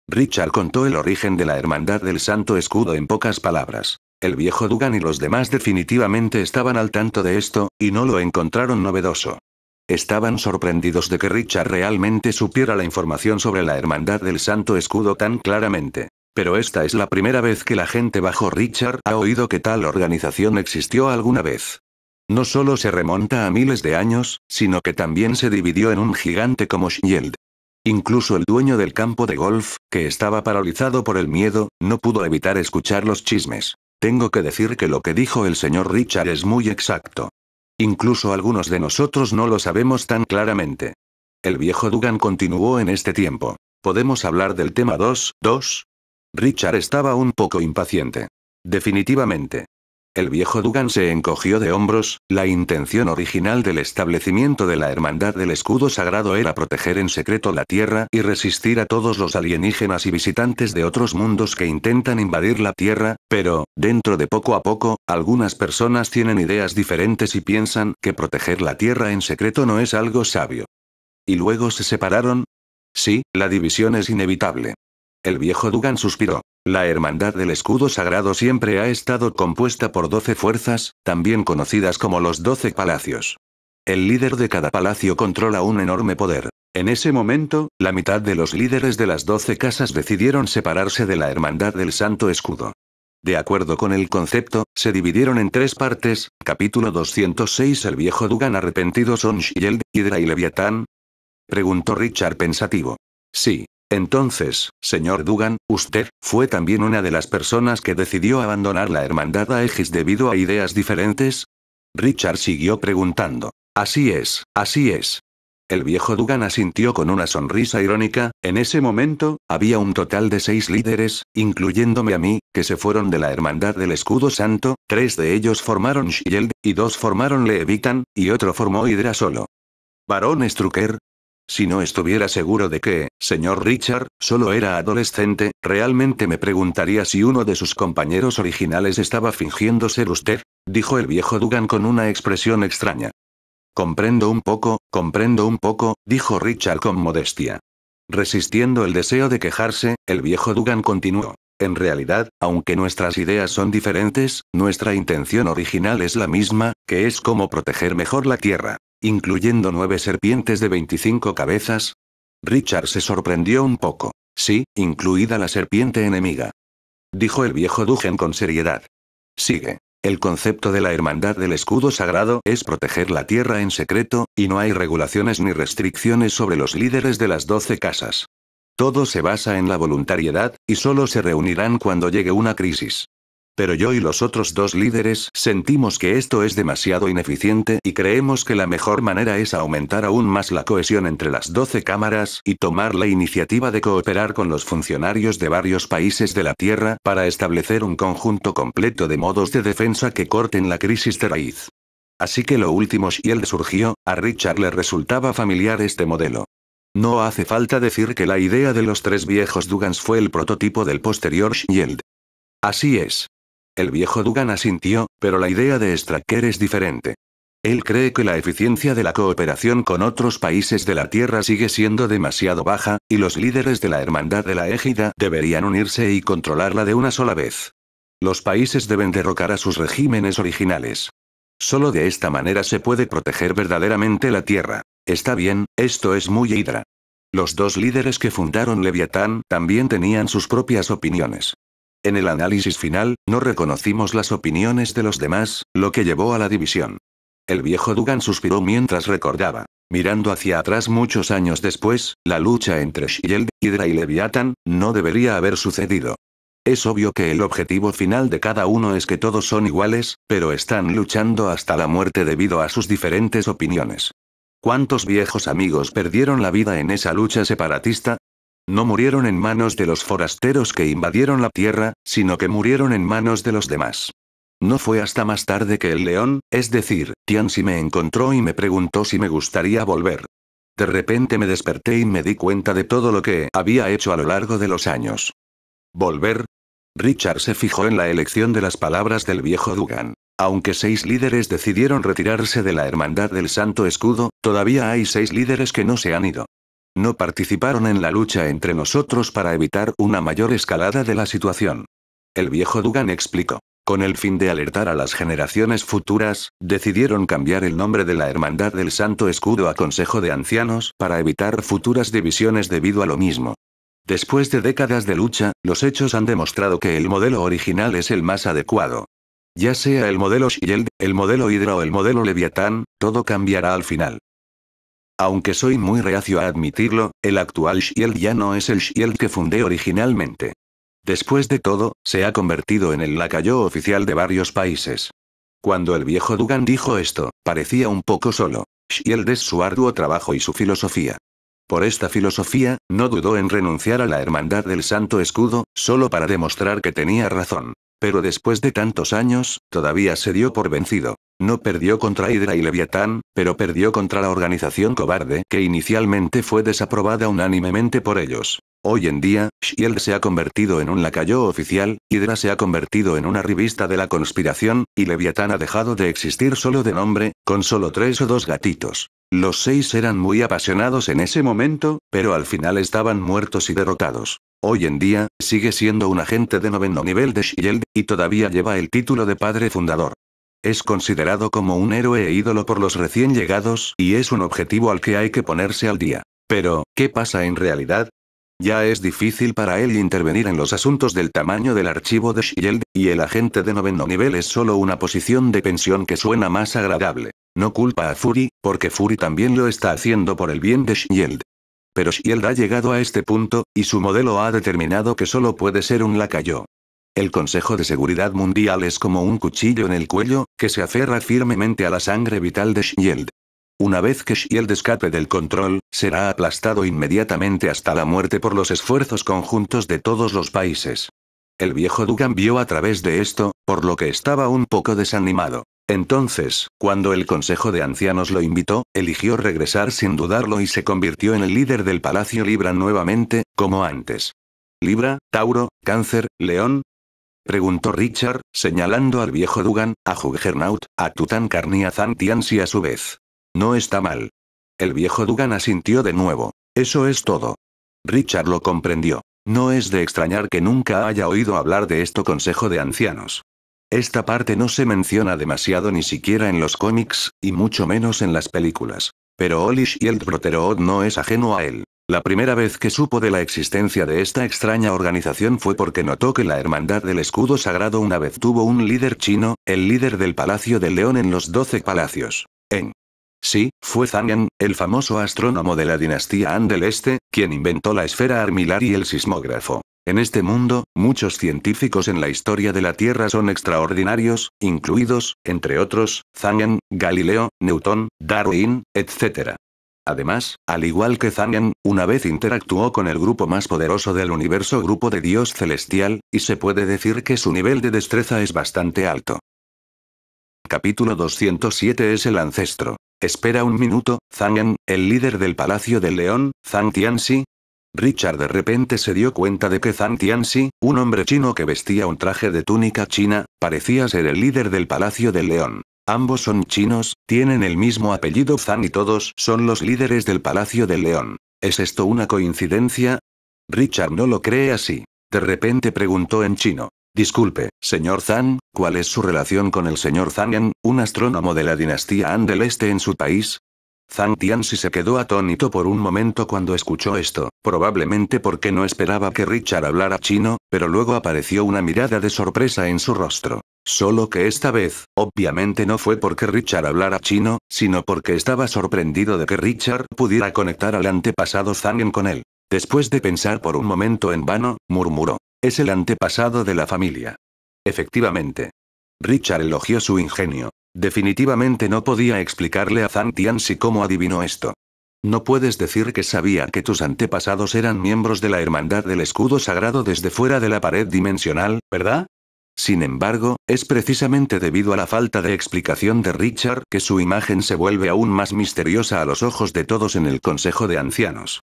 Richard contó el origen de la Hermandad del Santo Escudo en pocas palabras. El viejo Dugan y los demás definitivamente estaban al tanto de esto, y no lo encontraron novedoso. Estaban sorprendidos de que Richard realmente supiera la información sobre la Hermandad del Santo Escudo tan claramente. Pero esta es la primera vez que la gente bajo Richard ha oído que tal organización existió alguna vez. No solo se remonta a miles de años, sino que también se dividió en un gigante como Shield. Incluso el dueño del campo de golf, que estaba paralizado por el miedo, no pudo evitar escuchar los chismes. Tengo que decir que lo que dijo el señor Richard es muy exacto. Incluso algunos de nosotros no lo sabemos tan claramente. El viejo Dugan continuó en este tiempo. Podemos hablar del tema 2, 2, Richard estaba un poco impaciente. Definitivamente. El viejo Dugan se encogió de hombros, la intención original del establecimiento de la Hermandad del Escudo Sagrado era proteger en secreto la Tierra y resistir a todos los alienígenas y visitantes de otros mundos que intentan invadir la Tierra, pero, dentro de poco a poco, algunas personas tienen ideas diferentes y piensan que proteger la Tierra en secreto no es algo sabio. ¿Y luego se separaron? Sí, la división es inevitable. El viejo Dugan suspiró. La hermandad del escudo sagrado siempre ha estado compuesta por doce fuerzas, también conocidas como los doce palacios. El líder de cada palacio controla un enorme poder. En ese momento, la mitad de los líderes de las doce casas decidieron separarse de la hermandad del santo escudo. De acuerdo con el concepto, se dividieron en tres partes, capítulo 206 El viejo Dugan arrepentido son Shield, Hydra y Leviatán. Preguntó Richard pensativo. Sí, entonces, señor Dugan, usted, fue también una de las personas que decidió abandonar la hermandad Aegis debido a ideas diferentes? Richard siguió preguntando. Así es, así es. El viejo Dugan asintió con una sonrisa irónica, en ese momento, había un total de seis líderes, incluyéndome a mí, que se fueron de la Hermandad del Escudo Santo, tres de ellos formaron Shield, y dos formaron Levitan, y otro formó Hydra solo. Barón Strucker, si no estuviera seguro de que, señor Richard, solo era adolescente, realmente me preguntaría si uno de sus compañeros originales estaba fingiendo ser usted, dijo el viejo Dugan con una expresión extraña. Comprendo un poco, comprendo un poco, dijo Richard con modestia. Resistiendo el deseo de quejarse, el viejo Dugan continuó. En realidad, aunque nuestras ideas son diferentes, nuestra intención original es la misma, que es cómo proteger mejor la Tierra incluyendo nueve serpientes de 25 cabezas. Richard se sorprendió un poco. Sí, incluida la serpiente enemiga. Dijo el viejo Dugen con seriedad. Sigue. El concepto de la hermandad del escudo sagrado es proteger la tierra en secreto, y no hay regulaciones ni restricciones sobre los líderes de las doce casas. Todo se basa en la voluntariedad, y solo se reunirán cuando llegue una crisis. Pero yo y los otros dos líderes sentimos que esto es demasiado ineficiente y creemos que la mejor manera es aumentar aún más la cohesión entre las doce cámaras y tomar la iniciativa de cooperar con los funcionarios de varios países de la Tierra para establecer un conjunto completo de modos de defensa que corten la crisis de raíz. Así que lo último Shield surgió, a Richard le resultaba familiar este modelo. No hace falta decir que la idea de los tres viejos Dugans fue el prototipo del posterior Shield. Así es. El viejo Dugan asintió, pero la idea de Stracker es diferente. Él cree que la eficiencia de la cooperación con otros países de la Tierra sigue siendo demasiado baja, y los líderes de la Hermandad de la Égida deberían unirse y controlarla de una sola vez. Los países deben derrocar a sus regímenes originales. Solo de esta manera se puede proteger verdaderamente la Tierra. Está bien, esto es muy hidra. Los dos líderes que fundaron Leviatán también tenían sus propias opiniones. En el análisis final, no reconocimos las opiniones de los demás, lo que llevó a la división. El viejo Dugan suspiró mientras recordaba. Mirando hacia atrás muchos años después, la lucha entre Shield, Hydra y Leviathan, no debería haber sucedido. Es obvio que el objetivo final de cada uno es que todos son iguales, pero están luchando hasta la muerte debido a sus diferentes opiniones. ¿Cuántos viejos amigos perdieron la vida en esa lucha separatista? No murieron en manos de los forasteros que invadieron la tierra, sino que murieron en manos de los demás. No fue hasta más tarde que el león, es decir, si me encontró y me preguntó si me gustaría volver. De repente me desperté y me di cuenta de todo lo que había hecho a lo largo de los años. ¿Volver? Richard se fijó en la elección de las palabras del viejo Dugan. Aunque seis líderes decidieron retirarse de la Hermandad del Santo Escudo, todavía hay seis líderes que no se han ido. No participaron en la lucha entre nosotros para evitar una mayor escalada de la situación. El viejo Dugan explicó. Con el fin de alertar a las generaciones futuras, decidieron cambiar el nombre de la Hermandad del Santo Escudo a Consejo de Ancianos para evitar futuras divisiones debido a lo mismo. Después de décadas de lucha, los hechos han demostrado que el modelo original es el más adecuado. Ya sea el modelo Shield, el modelo Hydra o el modelo Leviatán, todo cambiará al final. Aunque soy muy reacio a admitirlo, el actual Shield ya no es el Shield que fundé originalmente. Después de todo, se ha convertido en el lacayo oficial de varios países. Cuando el viejo Dugan dijo esto, parecía un poco solo. Shield es su arduo trabajo y su filosofía. Por esta filosofía, no dudó en renunciar a la hermandad del Santo Escudo, solo para demostrar que tenía razón. Pero después de tantos años, todavía se dio por vencido. No perdió contra Hydra y Leviatán, pero perdió contra la organización cobarde que inicialmente fue desaprobada unánimemente por ellos. Hoy en día, Shield se ha convertido en un lacayo oficial, Hydra se ha convertido en una revista de la conspiración, y Leviatán ha dejado de existir solo de nombre, con solo tres o dos gatitos. Los seis eran muy apasionados en ese momento, pero al final estaban muertos y derrotados. Hoy en día, sigue siendo un agente de noveno nivel de Shield, y todavía lleva el título de padre fundador. Es considerado como un héroe e ídolo por los recién llegados, y es un objetivo al que hay que ponerse al día. Pero, ¿qué pasa en realidad? Ya es difícil para él intervenir en los asuntos del tamaño del archivo de Shield, y el agente de noveno nivel es solo una posición de pensión que suena más agradable. No culpa a Fury, porque Fury también lo está haciendo por el bien de Shield. Pero Shield ha llegado a este punto, y su modelo ha determinado que solo puede ser un lacayo. El Consejo de Seguridad Mundial es como un cuchillo en el cuello, que se aferra firmemente a la sangre vital de Shield. Una vez que Shield escape del control, será aplastado inmediatamente hasta la muerte por los esfuerzos conjuntos de todos los países. El viejo Dugan vio a través de esto, por lo que estaba un poco desanimado. Entonces, cuando el Consejo de Ancianos lo invitó, eligió regresar sin dudarlo y se convirtió en el líder del Palacio Libra nuevamente, como antes. Libra, Tauro, Cáncer, León, Preguntó Richard, señalando al viejo Dugan, a Juggernaut, a Tutankar y a a su vez. No está mal. El viejo Dugan asintió de nuevo. Eso es todo. Richard lo comprendió. No es de extrañar que nunca haya oído hablar de esto consejo de ancianos. Esta parte no se menciona demasiado ni siquiera en los cómics, y mucho menos en las películas. Pero Olish y el Broterod no es ajeno a él. La primera vez que supo de la existencia de esta extraña organización fue porque notó que la Hermandad del Escudo Sagrado una vez tuvo un líder chino, el líder del Palacio del León en los Doce Palacios. En Sí, fue Yan, el famoso astrónomo de la dinastía Han del Este, quien inventó la esfera armilar y el sismógrafo. En este mundo, muchos científicos en la historia de la Tierra son extraordinarios, incluidos, entre otros, Yan, Galileo, Newton, Darwin, etc. Además, al igual que Zangen, una vez interactuó con el grupo más poderoso del universo grupo de Dios Celestial, y se puede decir que su nivel de destreza es bastante alto. Capítulo 207 es el ancestro. Espera un minuto, Yan, el líder del Palacio del León, Zhang Tianxi. Richard de repente se dio cuenta de que Zhang Tianxi, un hombre chino que vestía un traje de túnica china, parecía ser el líder del Palacio del León. Ambos son chinos, tienen el mismo apellido Zhang y todos son los líderes del Palacio del León. ¿Es esto una coincidencia? Richard no lo cree así. De repente preguntó en chino. Disculpe, señor Zhang, ¿cuál es su relación con el señor Zhang, un astrónomo de la dinastía Han del Este en su país? Zhang Tianxi se quedó atónito por un momento cuando escuchó esto, probablemente porque no esperaba que Richard hablara chino, pero luego apareció una mirada de sorpresa en su rostro. Solo que esta vez, obviamente no fue porque Richard hablara chino, sino porque estaba sorprendido de que Richard pudiera conectar al antepasado en con él. Después de pensar por un momento en vano, murmuró. Es el antepasado de la familia. Efectivamente. Richard elogió su ingenio, Definitivamente no podía explicarle a Zhang si cómo adivinó esto. No puedes decir que sabía que tus antepasados eran miembros de la Hermandad del Escudo Sagrado desde fuera de la pared dimensional, ¿verdad? Sin embargo, es precisamente debido a la falta de explicación de Richard que su imagen se vuelve aún más misteriosa a los ojos de todos en el Consejo de Ancianos.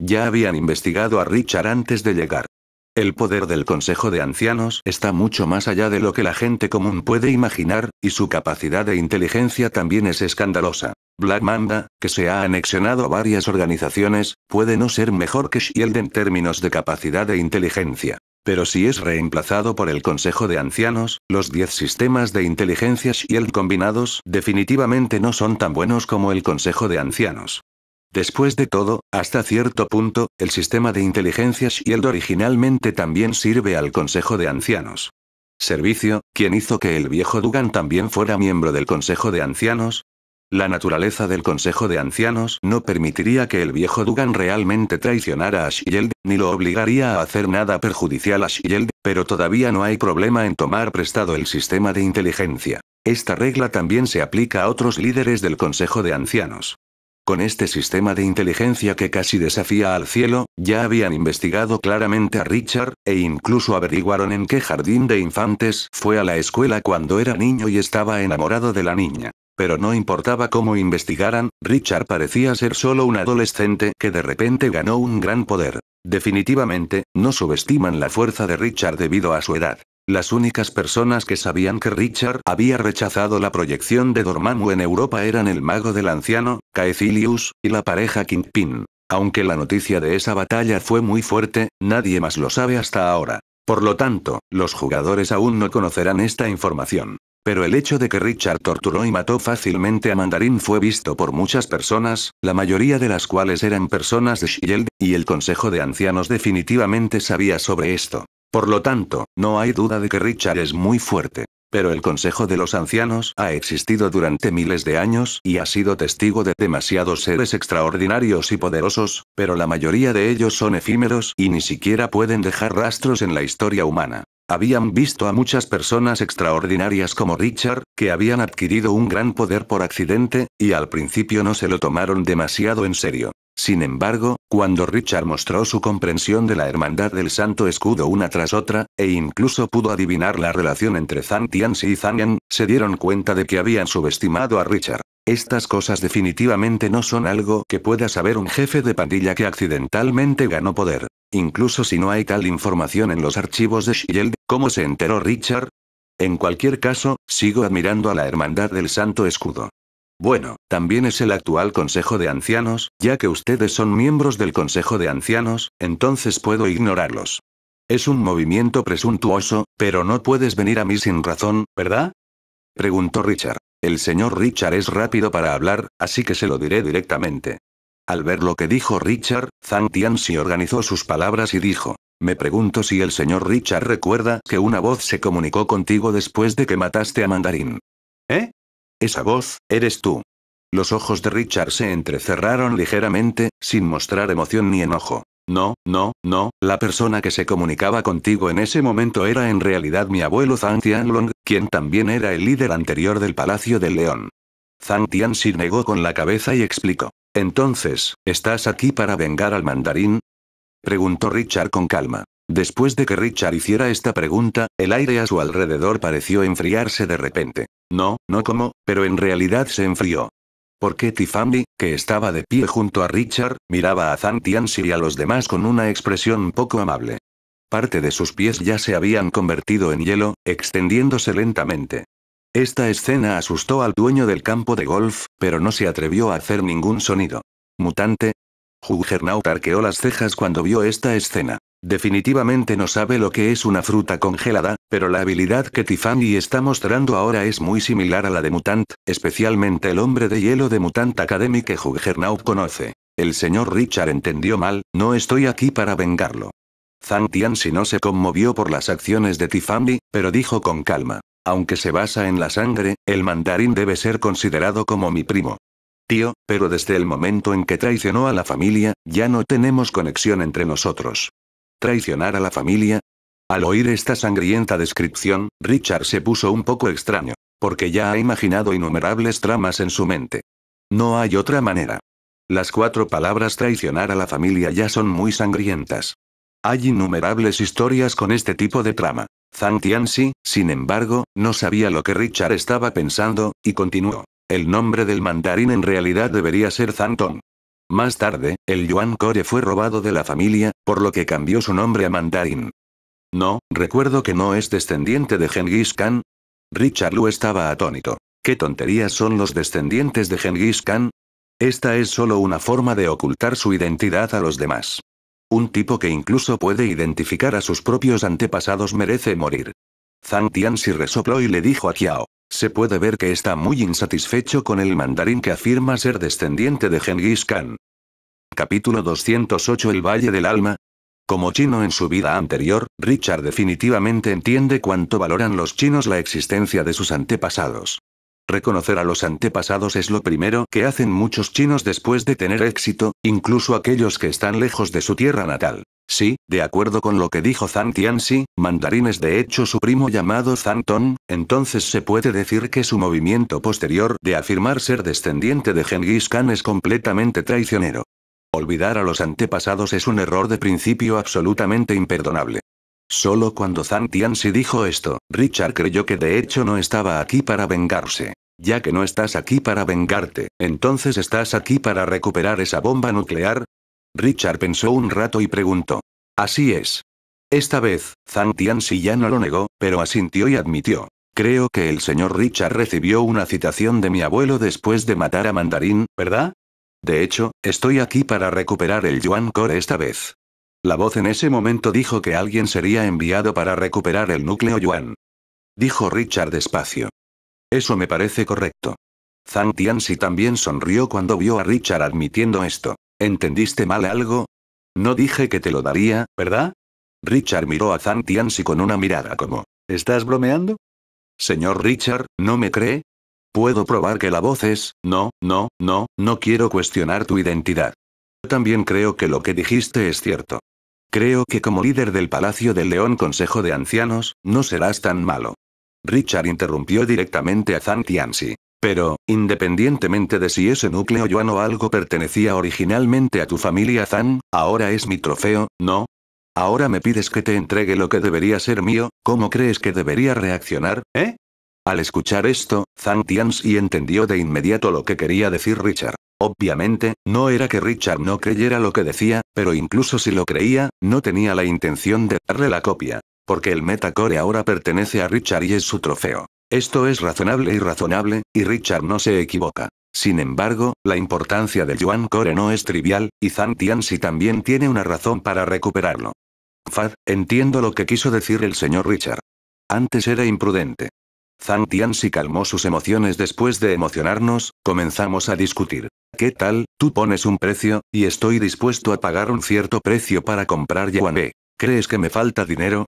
Ya habían investigado a Richard antes de llegar. El poder del Consejo de Ancianos está mucho más allá de lo que la gente común puede imaginar, y su capacidad de inteligencia también es escandalosa. Black Manda, que se ha anexionado a varias organizaciones, puede no ser mejor que Shield en términos de capacidad de inteligencia. Pero si es reemplazado por el Consejo de Ancianos, los 10 sistemas de inteligencia Shield combinados definitivamente no son tan buenos como el Consejo de Ancianos. Después de todo, hasta cierto punto, el sistema de inteligencia Shield originalmente también sirve al Consejo de Ancianos. Servicio, ¿quién hizo que el viejo Dugan también fuera miembro del Consejo de Ancianos, la naturaleza del Consejo de Ancianos no permitiría que el viejo Dugan realmente traicionara a Shield, ni lo obligaría a hacer nada perjudicial a Shield, pero todavía no hay problema en tomar prestado el sistema de inteligencia. Esta regla también se aplica a otros líderes del Consejo de Ancianos. Con este sistema de inteligencia que casi desafía al cielo, ya habían investigado claramente a Richard, e incluso averiguaron en qué jardín de infantes fue a la escuela cuando era niño y estaba enamorado de la niña. Pero no importaba cómo investigaran, Richard parecía ser solo un adolescente que de repente ganó un gran poder. Definitivamente, no subestiman la fuerza de Richard debido a su edad. Las únicas personas que sabían que Richard había rechazado la proyección de Dormammu en Europa eran el mago del anciano, Caecilius, y la pareja Kingpin. Aunque la noticia de esa batalla fue muy fuerte, nadie más lo sabe hasta ahora. Por lo tanto, los jugadores aún no conocerán esta información. Pero el hecho de que Richard torturó y mató fácilmente a Mandarín fue visto por muchas personas, la mayoría de las cuales eran personas de Shield, y el Consejo de Ancianos definitivamente sabía sobre esto. Por lo tanto, no hay duda de que Richard es muy fuerte. Pero el Consejo de los Ancianos ha existido durante miles de años y ha sido testigo de demasiados seres extraordinarios y poderosos, pero la mayoría de ellos son efímeros y ni siquiera pueden dejar rastros en la historia humana. Habían visto a muchas personas extraordinarias como Richard, que habían adquirido un gran poder por accidente, y al principio no se lo tomaron demasiado en serio. Sin embargo, cuando Richard mostró su comprensión de la hermandad del Santo Escudo una tras otra, e incluso pudo adivinar la relación entre Zhang Tianxi y Zhang se dieron cuenta de que habían subestimado a Richard. Estas cosas definitivamente no son algo que pueda saber un jefe de pandilla que accidentalmente ganó poder. Incluso si no hay tal información en los archivos de Shield, ¿cómo se enteró Richard? En cualquier caso, sigo admirando a la Hermandad del Santo Escudo. Bueno, también es el actual Consejo de Ancianos, ya que ustedes son miembros del Consejo de Ancianos, entonces puedo ignorarlos. Es un movimiento presuntuoso, pero no puedes venir a mí sin razón, ¿verdad? Preguntó Richard. El señor Richard es rápido para hablar, así que se lo diré directamente. Al ver lo que dijo Richard, Zhang Tianxi organizó sus palabras y dijo, me pregunto si el señor Richard recuerda que una voz se comunicó contigo después de que mataste a Mandarín. ¿Eh? Esa voz, eres tú. Los ojos de Richard se entrecerraron ligeramente, sin mostrar emoción ni enojo. No, no, no, la persona que se comunicaba contigo en ese momento era en realidad mi abuelo Zhang Tianlong, quien también era el líder anterior del Palacio del León. Zhang Tian se negó con la cabeza y explicó. Entonces, ¿estás aquí para vengar al mandarín? Preguntó Richard con calma. Después de que Richard hiciera esta pregunta, el aire a su alrededor pareció enfriarse de repente. No, no como, pero en realidad se enfrió. Porque Tiffany, que estaba de pie junto a Richard, miraba a Zantiansi y a los demás con una expresión poco amable. Parte de sus pies ya se habían convertido en hielo, extendiéndose lentamente. Esta escena asustó al dueño del campo de golf, pero no se atrevió a hacer ningún sonido. ¿Mutante? Juggernaut arqueó las cejas cuando vio esta escena. Definitivamente no sabe lo que es una fruta congelada, pero la habilidad que Tiffany está mostrando ahora es muy similar a la de Mutant, especialmente el hombre de hielo de Mutant Academy que Juggernaut conoce. El señor Richard entendió mal, no estoy aquí para vengarlo. Zhang si no se conmovió por las acciones de Tiffany, pero dijo con calma. Aunque se basa en la sangre, el mandarín debe ser considerado como mi primo. Tío, pero desde el momento en que traicionó a la familia, ya no tenemos conexión entre nosotros. ¿Traicionar a la familia? Al oír esta sangrienta descripción, Richard se puso un poco extraño, porque ya ha imaginado innumerables tramas en su mente. No hay otra manera. Las cuatro palabras traicionar a la familia ya son muy sangrientas. Hay innumerables historias con este tipo de trama. Zhang Tianxi, sin embargo, no sabía lo que Richard estaba pensando, y continuó. El nombre del mandarín en realidad debería ser Zhang Tong. Más tarde, el Yuan Core fue robado de la familia, por lo que cambió su nombre a Mandarin. No, recuerdo que no es descendiente de Genghis Khan. Richard Lu estaba atónito. ¿Qué tonterías son los descendientes de Genghis Khan? Esta es solo una forma de ocultar su identidad a los demás. Un tipo que incluso puede identificar a sus propios antepasados merece morir. Zhang si resopló y le dijo a Qiao. Se puede ver que está muy insatisfecho con el mandarín que afirma ser descendiente de Genghis Khan. Capítulo 208 El Valle del Alma. Como chino en su vida anterior, Richard definitivamente entiende cuánto valoran los chinos la existencia de sus antepasados. Reconocer a los antepasados es lo primero que hacen muchos chinos después de tener éxito, incluso aquellos que están lejos de su tierra natal. Sí, de acuerdo con lo que dijo Zhang Tianxi, Mandarín es de hecho su primo llamado Zhang Tong, entonces se puede decir que su movimiento posterior de afirmar ser descendiente de Genghis Khan es completamente traicionero. Olvidar a los antepasados es un error de principio absolutamente imperdonable. Solo cuando Zhang Tianxi dijo esto, Richard creyó que de hecho no estaba aquí para vengarse. Ya que no estás aquí para vengarte, entonces estás aquí para recuperar esa bomba nuclear. Richard pensó un rato y preguntó. Así es. Esta vez, Zhang Tianxi ya no lo negó, pero asintió y admitió. Creo que el señor Richard recibió una citación de mi abuelo después de matar a Mandarín, ¿verdad? De hecho, estoy aquí para recuperar el Yuan Core esta vez. La voz en ese momento dijo que alguien sería enviado para recuperar el núcleo Yuan. Dijo Richard despacio. Eso me parece correcto. Zhang Tianxi también sonrió cuando vio a Richard admitiendo esto. ¿Entendiste mal algo? No dije que te lo daría, ¿verdad? Richard miró a Zhang Tianxi con una mirada como, ¿estás bromeando? Señor Richard, ¿no me cree? Puedo probar que la voz es, no, no, no, no quiero cuestionar tu identidad. Yo También creo que lo que dijiste es cierto. Creo que como líder del Palacio del León Consejo de Ancianos, no serás tan malo. Richard interrumpió directamente a Zhang Tianxi. Pero, independientemente de si ese núcleo yuan o algo pertenecía originalmente a tu familia Zan, ahora es mi trofeo, ¿no? Ahora me pides que te entregue lo que debería ser mío, ¿cómo crees que debería reaccionar, eh? Al escuchar esto, Zhang Tianxi entendió de inmediato lo que quería decir Richard. Obviamente, no era que Richard no creyera lo que decía, pero incluso si lo creía, no tenía la intención de darle la copia. Porque el Metacore ahora pertenece a Richard y es su trofeo. Esto es razonable y razonable, y Richard no se equivoca. Sin embargo, la importancia del Yuan Core no es trivial, y Zhang Tianxi también tiene una razón para recuperarlo. Fad, entiendo lo que quiso decir el señor Richard. Antes era imprudente. Zhang Tianxi calmó sus emociones después de emocionarnos, comenzamos a discutir. ¿Qué tal? Tú pones un precio, y estoy dispuesto a pagar un cierto precio para comprar Yuan ¿Crees que me falta dinero?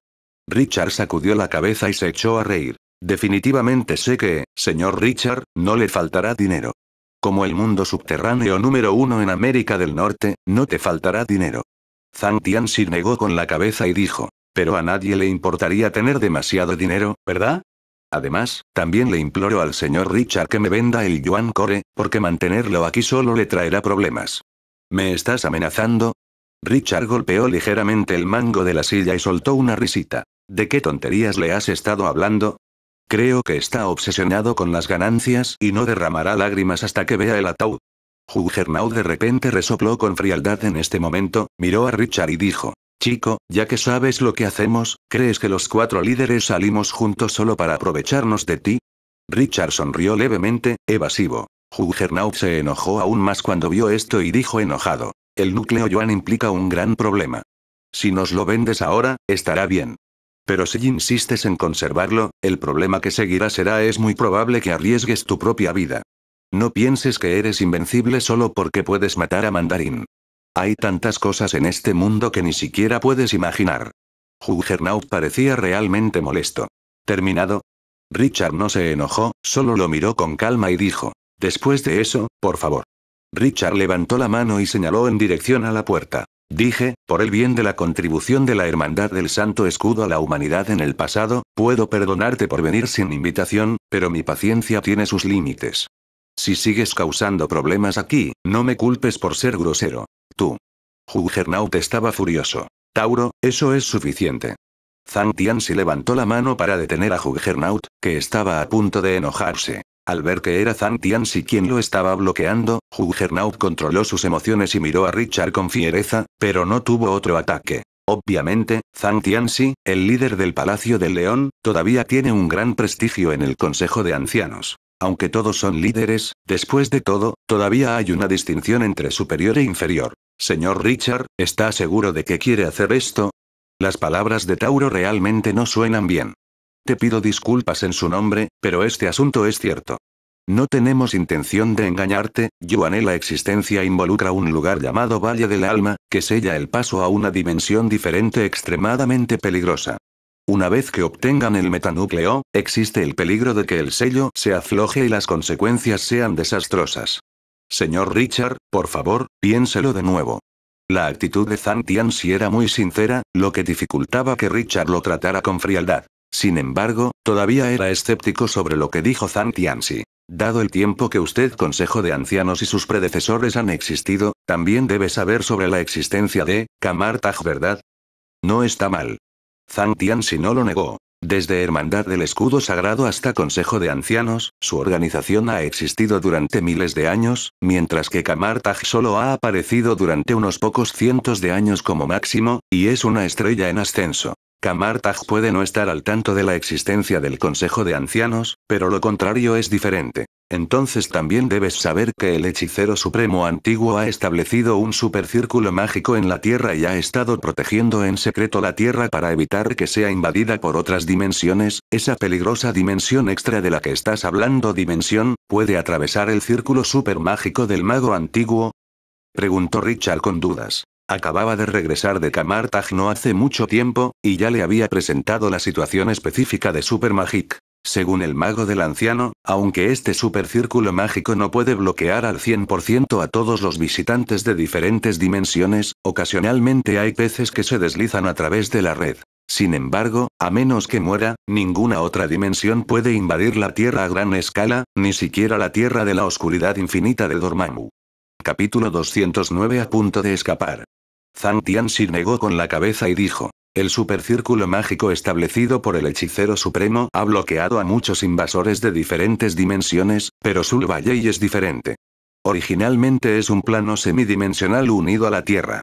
Richard sacudió la cabeza y se echó a reír. Definitivamente sé que, señor Richard, no le faltará dinero. Como el mundo subterráneo número uno en América del Norte, no te faltará dinero. Zhang Tianxi negó con la cabeza y dijo, pero a nadie le importaría tener demasiado dinero, ¿verdad? Además, también le imploro al señor Richard que me venda el Yuan Core, porque mantenerlo aquí solo le traerá problemas. ¿Me estás amenazando? Richard golpeó ligeramente el mango de la silla y soltó una risita. ¿De qué tonterías le has estado hablando? Creo que está obsesionado con las ganancias y no derramará lágrimas hasta que vea el ataúd. Juggernaut de repente resopló con frialdad en este momento, miró a Richard y dijo, Chico, ya que sabes lo que hacemos, ¿crees que los cuatro líderes salimos juntos solo para aprovecharnos de ti? Richard sonrió levemente, evasivo. Juggernaut se enojó aún más cuando vio esto y dijo enojado. El núcleo Yuan implica un gran problema. Si nos lo vendes ahora, estará bien. Pero si insistes en conservarlo, el problema que seguirá será es muy probable que arriesgues tu propia vida. No pienses que eres invencible solo porque puedes matar a Mandarín. Hay tantas cosas en este mundo que ni siquiera puedes imaginar. Juggernaut parecía realmente molesto. ¿Terminado? Richard no se enojó, solo lo miró con calma y dijo, después de eso, por favor. Richard levantó la mano y señaló en dirección a la puerta. Dije, por el bien de la contribución de la Hermandad del Santo Escudo a la humanidad en el pasado, puedo perdonarte por venir sin invitación, pero mi paciencia tiene sus límites. Si sigues causando problemas aquí, no me culpes por ser grosero. Tú. Juggernaut estaba furioso. Tauro, eso es suficiente. Zhang Tianxi levantó la mano para detener a Juggernaut, que estaba a punto de enojarse. Al ver que era Zhang Tianxi quien lo estaba bloqueando, Juggernaut controló sus emociones y miró a Richard con fiereza, pero no tuvo otro ataque. Obviamente, Zhang Tianxi, el líder del Palacio del León, todavía tiene un gran prestigio en el Consejo de Ancianos. Aunque todos son líderes, después de todo, todavía hay una distinción entre superior e inferior. Señor Richard, ¿está seguro de que quiere hacer esto? Las palabras de Tauro realmente no suenan bien. Te pido disculpas en su nombre, pero este asunto es cierto. No tenemos intención de engañarte, Yuané. La existencia involucra un lugar llamado Valle del Alma, que sella el paso a una dimensión diferente extremadamente peligrosa. Una vez que obtengan el metanúcleo, existe el peligro de que el sello se afloje y las consecuencias sean desastrosas. Señor Richard, por favor, piénselo de nuevo. La actitud de Zhang Tianxi era muy sincera, lo que dificultaba que Richard lo tratara con frialdad. Sin embargo, todavía era escéptico sobre lo que dijo Zhang Tianxi. Dado el tiempo que usted Consejo de Ancianos y sus predecesores han existido, también debe saber sobre la existencia de Kamar ¿verdad? No está mal. Zhang si no lo negó. Desde Hermandad del Escudo Sagrado hasta Consejo de Ancianos, su organización ha existido durante miles de años, mientras que Kamartaj solo ha aparecido durante unos pocos cientos de años como máximo, y es una estrella en ascenso. Kamartaj puede no estar al tanto de la existencia del Consejo de Ancianos, pero lo contrario es diferente. Entonces también debes saber que el hechicero supremo antiguo ha establecido un supercírculo mágico en la Tierra y ha estado protegiendo en secreto la Tierra para evitar que sea invadida por otras dimensiones, esa peligrosa dimensión extra de la que estás hablando dimensión, puede atravesar el círculo supermágico del mago antiguo, preguntó Richard con dudas. Acababa de regresar de Kamartag no hace mucho tiempo, y ya le había presentado la situación específica de Super Magic. Según el mago del anciano, aunque este supercírculo mágico no puede bloquear al 100% a todos los visitantes de diferentes dimensiones, ocasionalmente hay peces que se deslizan a través de la red. Sin embargo, a menos que muera, ninguna otra dimensión puede invadir la Tierra a gran escala, ni siquiera la Tierra de la Oscuridad Infinita de Dormammu. Capítulo 209 A punto de escapar. Zhang Tianxi negó con la cabeza y dijo. El supercírculo mágico establecido por el hechicero supremo ha bloqueado a muchos invasores de diferentes dimensiones, pero Sul Valley es diferente. Originalmente es un plano semidimensional unido a la Tierra.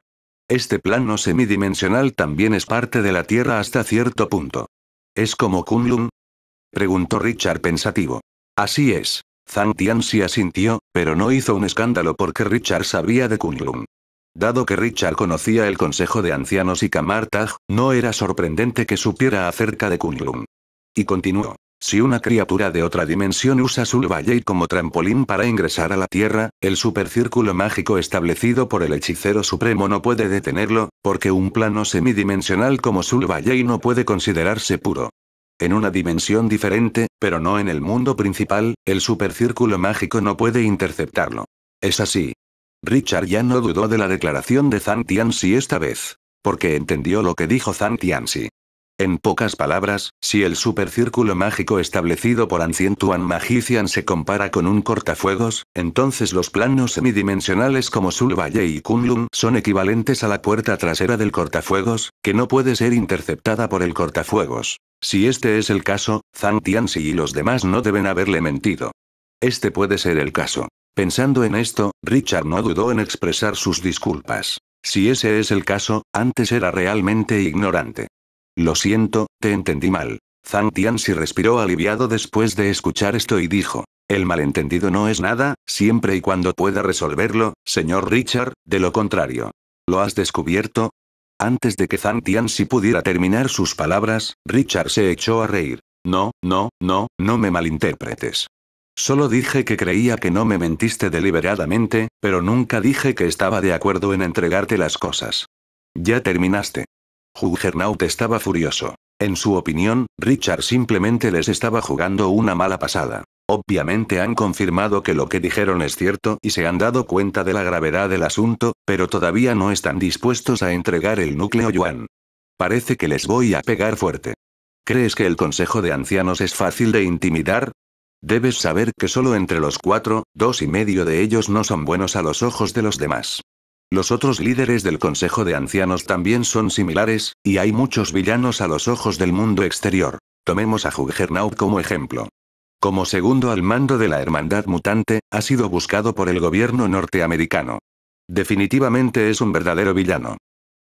Este plano semidimensional también es parte de la Tierra hasta cierto punto. ¿Es como Kunlun? Preguntó Richard pensativo. Así es. Zhang Tianxi asintió, pero no hizo un escándalo porque Richard sabía de Kunlun. Dado que Richard conocía el Consejo de Ancianos y Kamartag, no era sorprendente que supiera acerca de Kunlun. Y continuó. Si una criatura de otra dimensión usa Sulvalley como trampolín para ingresar a la Tierra, el supercírculo mágico establecido por el hechicero supremo no puede detenerlo, porque un plano semidimensional como Sulvalley no puede considerarse puro. En una dimensión diferente, pero no en el mundo principal, el supercírculo mágico no puede interceptarlo. Es así, Richard ya no dudó de la declaración de Zhang Tianxi esta vez. Porque entendió lo que dijo Zhang Tianxi. En pocas palabras, si el supercírculo mágico establecido por Ancientuan Magician se compara con un cortafuegos, entonces los planos semidimensionales como Sul Valle y Kunlun son equivalentes a la puerta trasera del cortafuegos, que no puede ser interceptada por el cortafuegos. Si este es el caso, Zhang Tianxi y los demás no deben haberle mentido. Este puede ser el caso. Pensando en esto, Richard no dudó en expresar sus disculpas. Si ese es el caso, antes era realmente ignorante. Lo siento, te entendí mal. Zhang Tianxi respiró aliviado después de escuchar esto y dijo, el malentendido no es nada, siempre y cuando pueda resolverlo, señor Richard, de lo contrario. ¿Lo has descubierto? Antes de que Zhang Tianxi pudiera terminar sus palabras, Richard se echó a reír. No, no, no, no me malinterpretes. Solo dije que creía que no me mentiste deliberadamente, pero nunca dije que estaba de acuerdo en entregarte las cosas. Ya terminaste. Juggernaut estaba furioso. En su opinión, Richard simplemente les estaba jugando una mala pasada. Obviamente han confirmado que lo que dijeron es cierto y se han dado cuenta de la gravedad del asunto, pero todavía no están dispuestos a entregar el núcleo Yuan. Parece que les voy a pegar fuerte. ¿Crees que el Consejo de Ancianos es fácil de intimidar? Debes saber que solo entre los cuatro, dos y medio de ellos no son buenos a los ojos de los demás. Los otros líderes del Consejo de Ancianos también son similares, y hay muchos villanos a los ojos del mundo exterior. Tomemos a Juggernaut como ejemplo. Como segundo al mando de la Hermandad Mutante, ha sido buscado por el gobierno norteamericano. Definitivamente es un verdadero villano.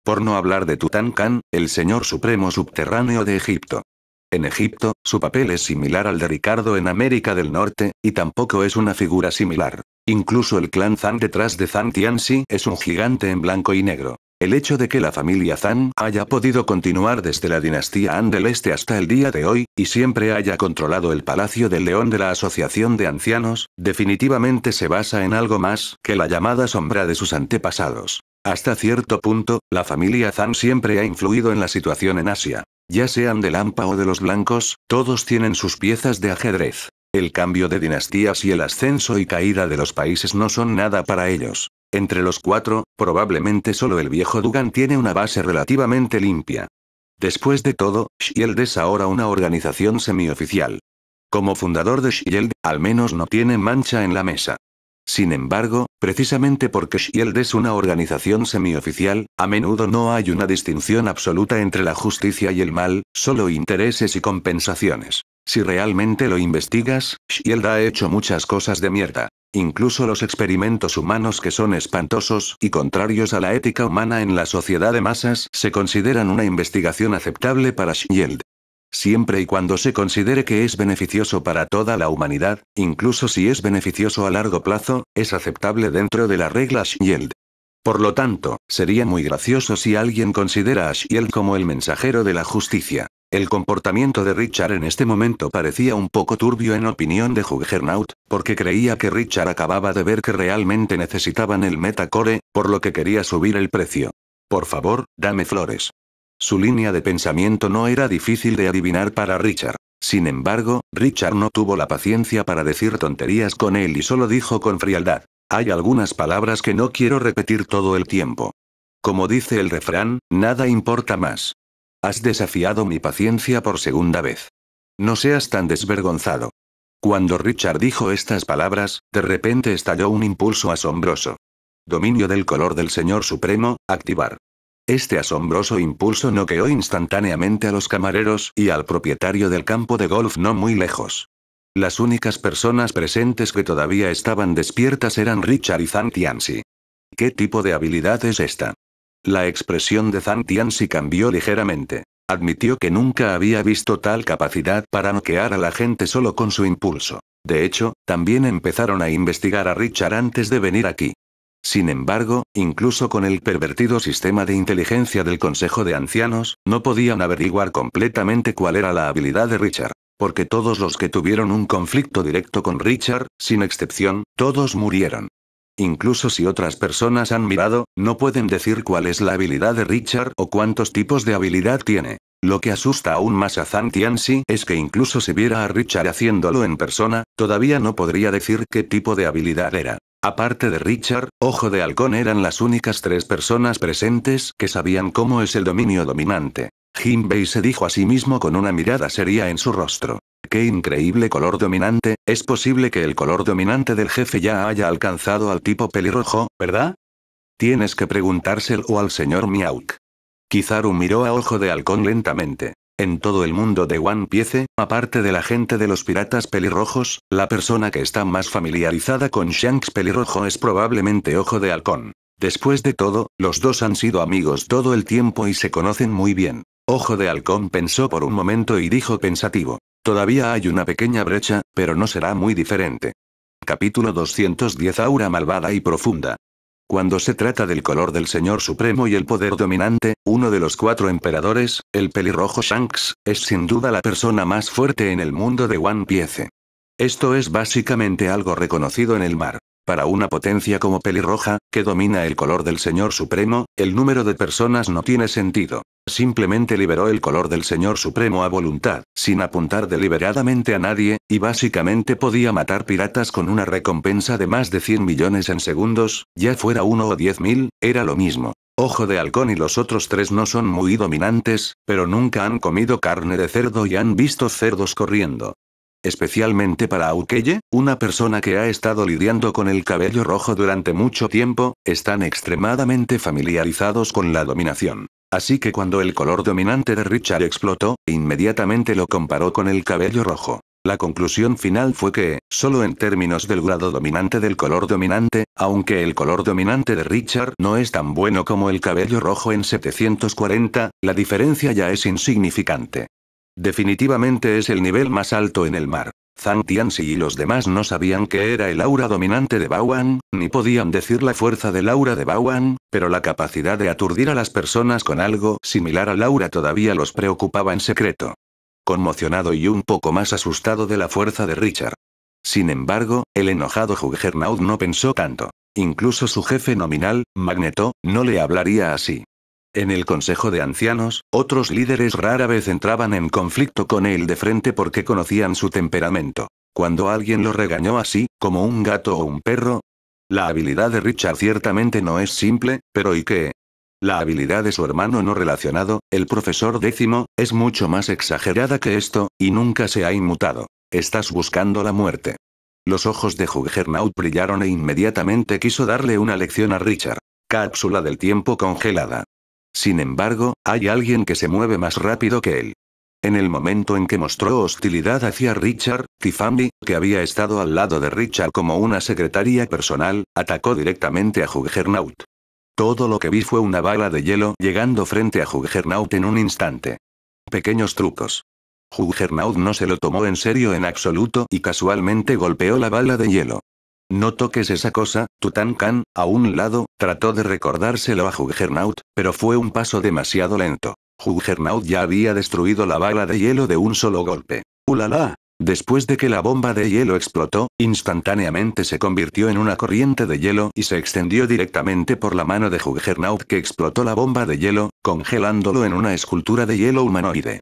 Por no hablar de Tutankán, el señor supremo subterráneo de Egipto. En Egipto, su papel es similar al de Ricardo en América del Norte, y tampoco es una figura similar. Incluso el clan Zan detrás de Zan Tianxi es un gigante en blanco y negro. El hecho de que la familia Zan haya podido continuar desde la dinastía An del Este hasta el día de hoy, y siempre haya controlado el Palacio del León de la Asociación de Ancianos, definitivamente se basa en algo más que la llamada sombra de sus antepasados. Hasta cierto punto, la familia Zan siempre ha influido en la situación en Asia. Ya sean de Lampa o de los blancos, todos tienen sus piezas de ajedrez. El cambio de dinastías y el ascenso y caída de los países no son nada para ellos. Entre los cuatro, probablemente solo el viejo Dugan tiene una base relativamente limpia. Después de todo, Shield es ahora una organización semioficial. Como fundador de Shield, al menos no tiene mancha en la mesa. Sin embargo, precisamente porque Shield es una organización semioficial, a menudo no hay una distinción absoluta entre la justicia y el mal, solo intereses y compensaciones. Si realmente lo investigas, Shield ha hecho muchas cosas de mierda. Incluso los experimentos humanos que son espantosos y contrarios a la ética humana en la sociedad de masas se consideran una investigación aceptable para Shield siempre y cuando se considere que es beneficioso para toda la humanidad, incluso si es beneficioso a largo plazo, es aceptable dentro de la regla Shield. Por lo tanto, sería muy gracioso si alguien considera a Shield como el mensajero de la justicia. El comportamiento de Richard en este momento parecía un poco turbio en opinión de Juggernaut, porque creía que Richard acababa de ver que realmente necesitaban el Metacore, por lo que quería subir el precio. Por favor, dame flores. Su línea de pensamiento no era difícil de adivinar para Richard. Sin embargo, Richard no tuvo la paciencia para decir tonterías con él y solo dijo con frialdad. Hay algunas palabras que no quiero repetir todo el tiempo. Como dice el refrán, nada importa más. Has desafiado mi paciencia por segunda vez. No seas tan desvergonzado. Cuando Richard dijo estas palabras, de repente estalló un impulso asombroso. Dominio del color del Señor Supremo, activar. Este asombroso impulso noqueó instantáneamente a los camareros y al propietario del campo de golf no muy lejos. Las únicas personas presentes que todavía estaban despiertas eran Richard y Zhang ¿Qué tipo de habilidad es esta? La expresión de Zhang cambió ligeramente. Admitió que nunca había visto tal capacidad para noquear a la gente solo con su impulso. De hecho, también empezaron a investigar a Richard antes de venir aquí. Sin embargo, incluso con el pervertido sistema de inteligencia del Consejo de Ancianos, no podían averiguar completamente cuál era la habilidad de Richard. Porque todos los que tuvieron un conflicto directo con Richard, sin excepción, todos murieron. Incluso si otras personas han mirado, no pueden decir cuál es la habilidad de Richard o cuántos tipos de habilidad tiene. Lo que asusta aún más a Zhang Tianxi es que incluso si viera a Richard haciéndolo en persona, todavía no podría decir qué tipo de habilidad era. Aparte de Richard, Ojo de Halcón eran las únicas tres personas presentes que sabían cómo es el dominio dominante. Jinbei se dijo a sí mismo con una mirada seria en su rostro. ¡Qué increíble color dominante! Es posible que el color dominante del jefe ya haya alcanzado al tipo pelirrojo, ¿verdad? Tienes que preguntárselo al señor Miauk. Kizaru miró a Ojo de Halcón lentamente. En todo el mundo de One Piece, aparte de la gente de los piratas pelirrojos, la persona que está más familiarizada con Shanks pelirrojo es probablemente Ojo de Halcón. Después de todo, los dos han sido amigos todo el tiempo y se conocen muy bien. Ojo de Halcón pensó por un momento y dijo pensativo. Todavía hay una pequeña brecha, pero no será muy diferente. Capítulo 210 Aura malvada y profunda. Cuando se trata del color del Señor Supremo y el poder dominante, uno de los cuatro emperadores, el pelirrojo Shanks, es sin duda la persona más fuerte en el mundo de One Piece. Esto es básicamente algo reconocido en el mar. Para una potencia como pelirroja, que domina el color del Señor Supremo, el número de personas no tiene sentido. Simplemente liberó el color del Señor Supremo a voluntad, sin apuntar deliberadamente a nadie, y básicamente podía matar piratas con una recompensa de más de 100 millones en segundos, ya fuera uno o diez mil, era lo mismo. Ojo de Halcón y los otros tres no son muy dominantes, pero nunca han comido carne de cerdo y han visto cerdos corriendo especialmente para Aukeye, una persona que ha estado lidiando con el cabello rojo durante mucho tiempo, están extremadamente familiarizados con la dominación. Así que cuando el color dominante de Richard explotó, inmediatamente lo comparó con el cabello rojo. La conclusión final fue que, solo en términos del grado dominante del color dominante, aunque el color dominante de Richard no es tan bueno como el cabello rojo en 740, la diferencia ya es insignificante. Definitivamente es el nivel más alto en el mar. Zhang Tianxi y los demás no sabían qué era el aura dominante de Bawan, ni podían decir la fuerza del aura de Bawan, pero la capacidad de aturdir a las personas con algo similar al aura todavía los preocupaba en secreto. Conmocionado y un poco más asustado de la fuerza de Richard. Sin embargo, el enojado Juggernaut no pensó tanto. Incluso su jefe nominal, Magneto, no le hablaría así. En el Consejo de Ancianos, otros líderes rara vez entraban en conflicto con él de frente porque conocían su temperamento. Cuando alguien lo regañó así, como un gato o un perro, la habilidad de Richard ciertamente no es simple, pero ¿y qué? La habilidad de su hermano no relacionado, el profesor décimo, es mucho más exagerada que esto, y nunca se ha inmutado. Estás buscando la muerte. Los ojos de Juggernaut brillaron e inmediatamente quiso darle una lección a Richard. Cápsula del tiempo congelada. Sin embargo, hay alguien que se mueve más rápido que él. En el momento en que mostró hostilidad hacia Richard, Tiffany, que había estado al lado de Richard como una secretaria personal, atacó directamente a Juggernaut. Todo lo que vi fue una bala de hielo llegando frente a Juggernaut en un instante. Pequeños trucos. Juggernaut no se lo tomó en serio en absoluto y casualmente golpeó la bala de hielo. No toques esa cosa, Tutankham. a un lado, trató de recordárselo a Juggernaut, pero fue un paso demasiado lento. Juggernaut ya había destruido la bala de hielo de un solo golpe. ¡Ulala! Después de que la bomba de hielo explotó, instantáneamente se convirtió en una corriente de hielo y se extendió directamente por la mano de Juggernaut que explotó la bomba de hielo, congelándolo en una escultura de hielo humanoide.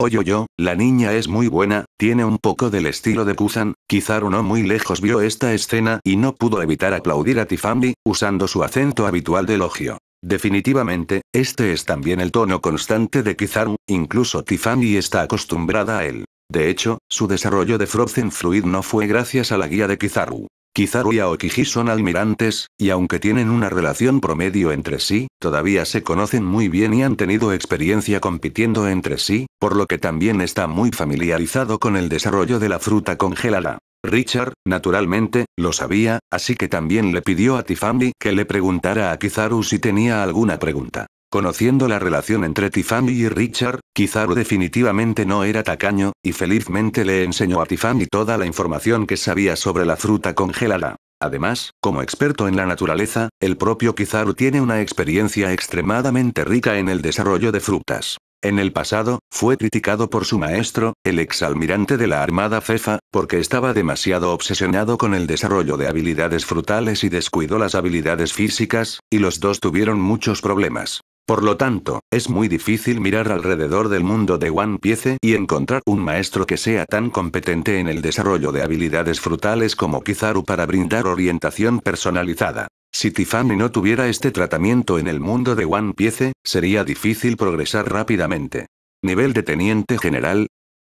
Oyo yo, la niña es muy buena, tiene un poco del estilo de Kuzan, Kizaru no muy lejos vio esta escena y no pudo evitar aplaudir a Tifambi, usando su acento habitual de elogio. Definitivamente, este es también el tono constante de Kizaru, incluso Tifambi está acostumbrada a él. De hecho, su desarrollo de Frozen Fluid no fue gracias a la guía de Kizaru. Kizaru y Aokiji son almirantes, y aunque tienen una relación promedio entre sí, todavía se conocen muy bien y han tenido experiencia compitiendo entre sí, por lo que también está muy familiarizado con el desarrollo de la fruta congelada. Richard, naturalmente, lo sabía, así que también le pidió a Tifami que le preguntara a Kizaru si tenía alguna pregunta. Conociendo la relación entre Tiffany y Richard, Kizaru definitivamente no era tacaño, y felizmente le enseñó a Tiffany toda la información que sabía sobre la fruta congelada. Además, como experto en la naturaleza, el propio Kizaru tiene una experiencia extremadamente rica en el desarrollo de frutas. En el pasado, fue criticado por su maestro, el exalmirante de la Armada Cefa, porque estaba demasiado obsesionado con el desarrollo de habilidades frutales y descuidó las habilidades físicas, y los dos tuvieron muchos problemas. Por lo tanto, es muy difícil mirar alrededor del mundo de One Piece y encontrar un maestro que sea tan competente en el desarrollo de habilidades frutales como Kizaru para brindar orientación personalizada. Si Tiffany no tuviera este tratamiento en el mundo de One Piece, sería difícil progresar rápidamente. Nivel de teniente general.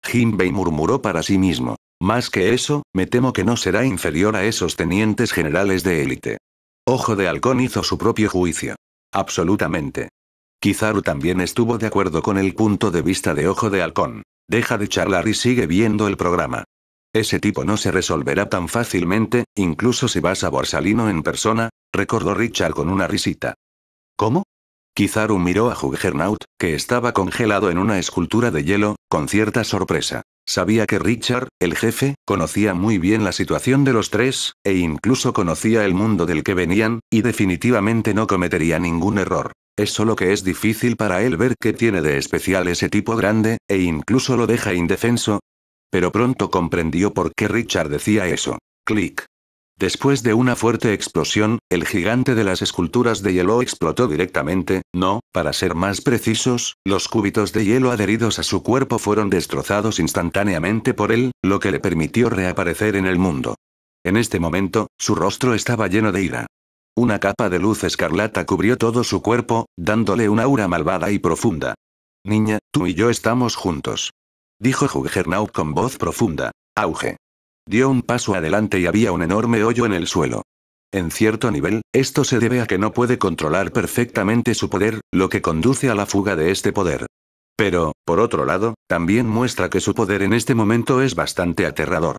Jinbei murmuró para sí mismo. Más que eso, me temo que no será inferior a esos tenientes generales de élite. Ojo de Halcón hizo su propio juicio. Absolutamente. Kizaru también estuvo de acuerdo con el punto de vista de Ojo de Halcón. Deja de charlar y sigue viendo el programa. Ese tipo no se resolverá tan fácilmente, incluso si vas a Borsalino en persona, recordó Richard con una risita. ¿Cómo? Kizaru miró a Juggernaut, que estaba congelado en una escultura de hielo, con cierta sorpresa. Sabía que Richard, el jefe, conocía muy bien la situación de los tres, e incluso conocía el mundo del que venían, y definitivamente no cometería ningún error. Es solo que es difícil para él ver qué tiene de especial ese tipo grande, e incluso lo deja indefenso. Pero pronto comprendió por qué Richard decía eso. Clic. Después de una fuerte explosión, el gigante de las esculturas de hielo explotó directamente, no, para ser más precisos, los cúbitos de hielo adheridos a su cuerpo fueron destrozados instantáneamente por él, lo que le permitió reaparecer en el mundo. En este momento, su rostro estaba lleno de ira. Una capa de luz escarlata cubrió todo su cuerpo, dándole una aura malvada y profunda. Niña, tú y yo estamos juntos. Dijo Juggernaut con voz profunda. Auge. Dio un paso adelante y había un enorme hoyo en el suelo. En cierto nivel, esto se debe a que no puede controlar perfectamente su poder, lo que conduce a la fuga de este poder. Pero, por otro lado, también muestra que su poder en este momento es bastante aterrador.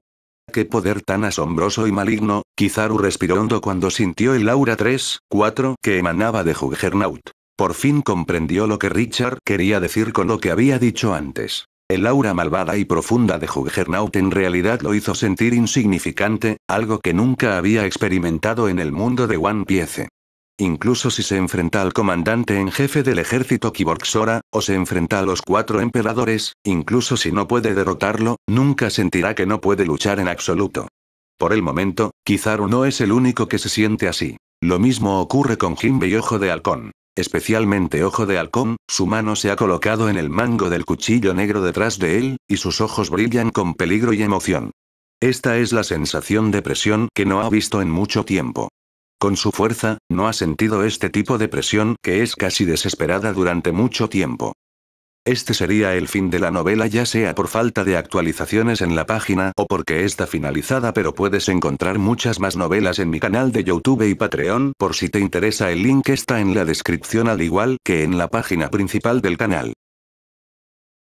¡Qué poder tan asombroso y maligno! Kizaru respiró hondo cuando sintió el aura 3, 4 que emanaba de Juggernaut. Por fin comprendió lo que Richard quería decir con lo que había dicho antes. El aura malvada y profunda de Juggernaut en realidad lo hizo sentir insignificante, algo que nunca había experimentado en el mundo de One Piece. Incluso si se enfrenta al comandante en jefe del ejército Kiborxora, o se enfrenta a los cuatro emperadores, incluso si no puede derrotarlo, nunca sentirá que no puede luchar en absoluto. Por el momento, Kizaru no es el único que se siente así. Lo mismo ocurre con Jinbe y Ojo de Halcón especialmente Ojo de Halcón, su mano se ha colocado en el mango del cuchillo negro detrás de él, y sus ojos brillan con peligro y emoción. Esta es la sensación de presión que no ha visto en mucho tiempo. Con su fuerza, no ha sentido este tipo de presión que es casi desesperada durante mucho tiempo. Este sería el fin de la novela ya sea por falta de actualizaciones en la página o porque está finalizada pero puedes encontrar muchas más novelas en mi canal de YouTube y Patreon por si te interesa el link está en la descripción al igual que en la página principal del canal.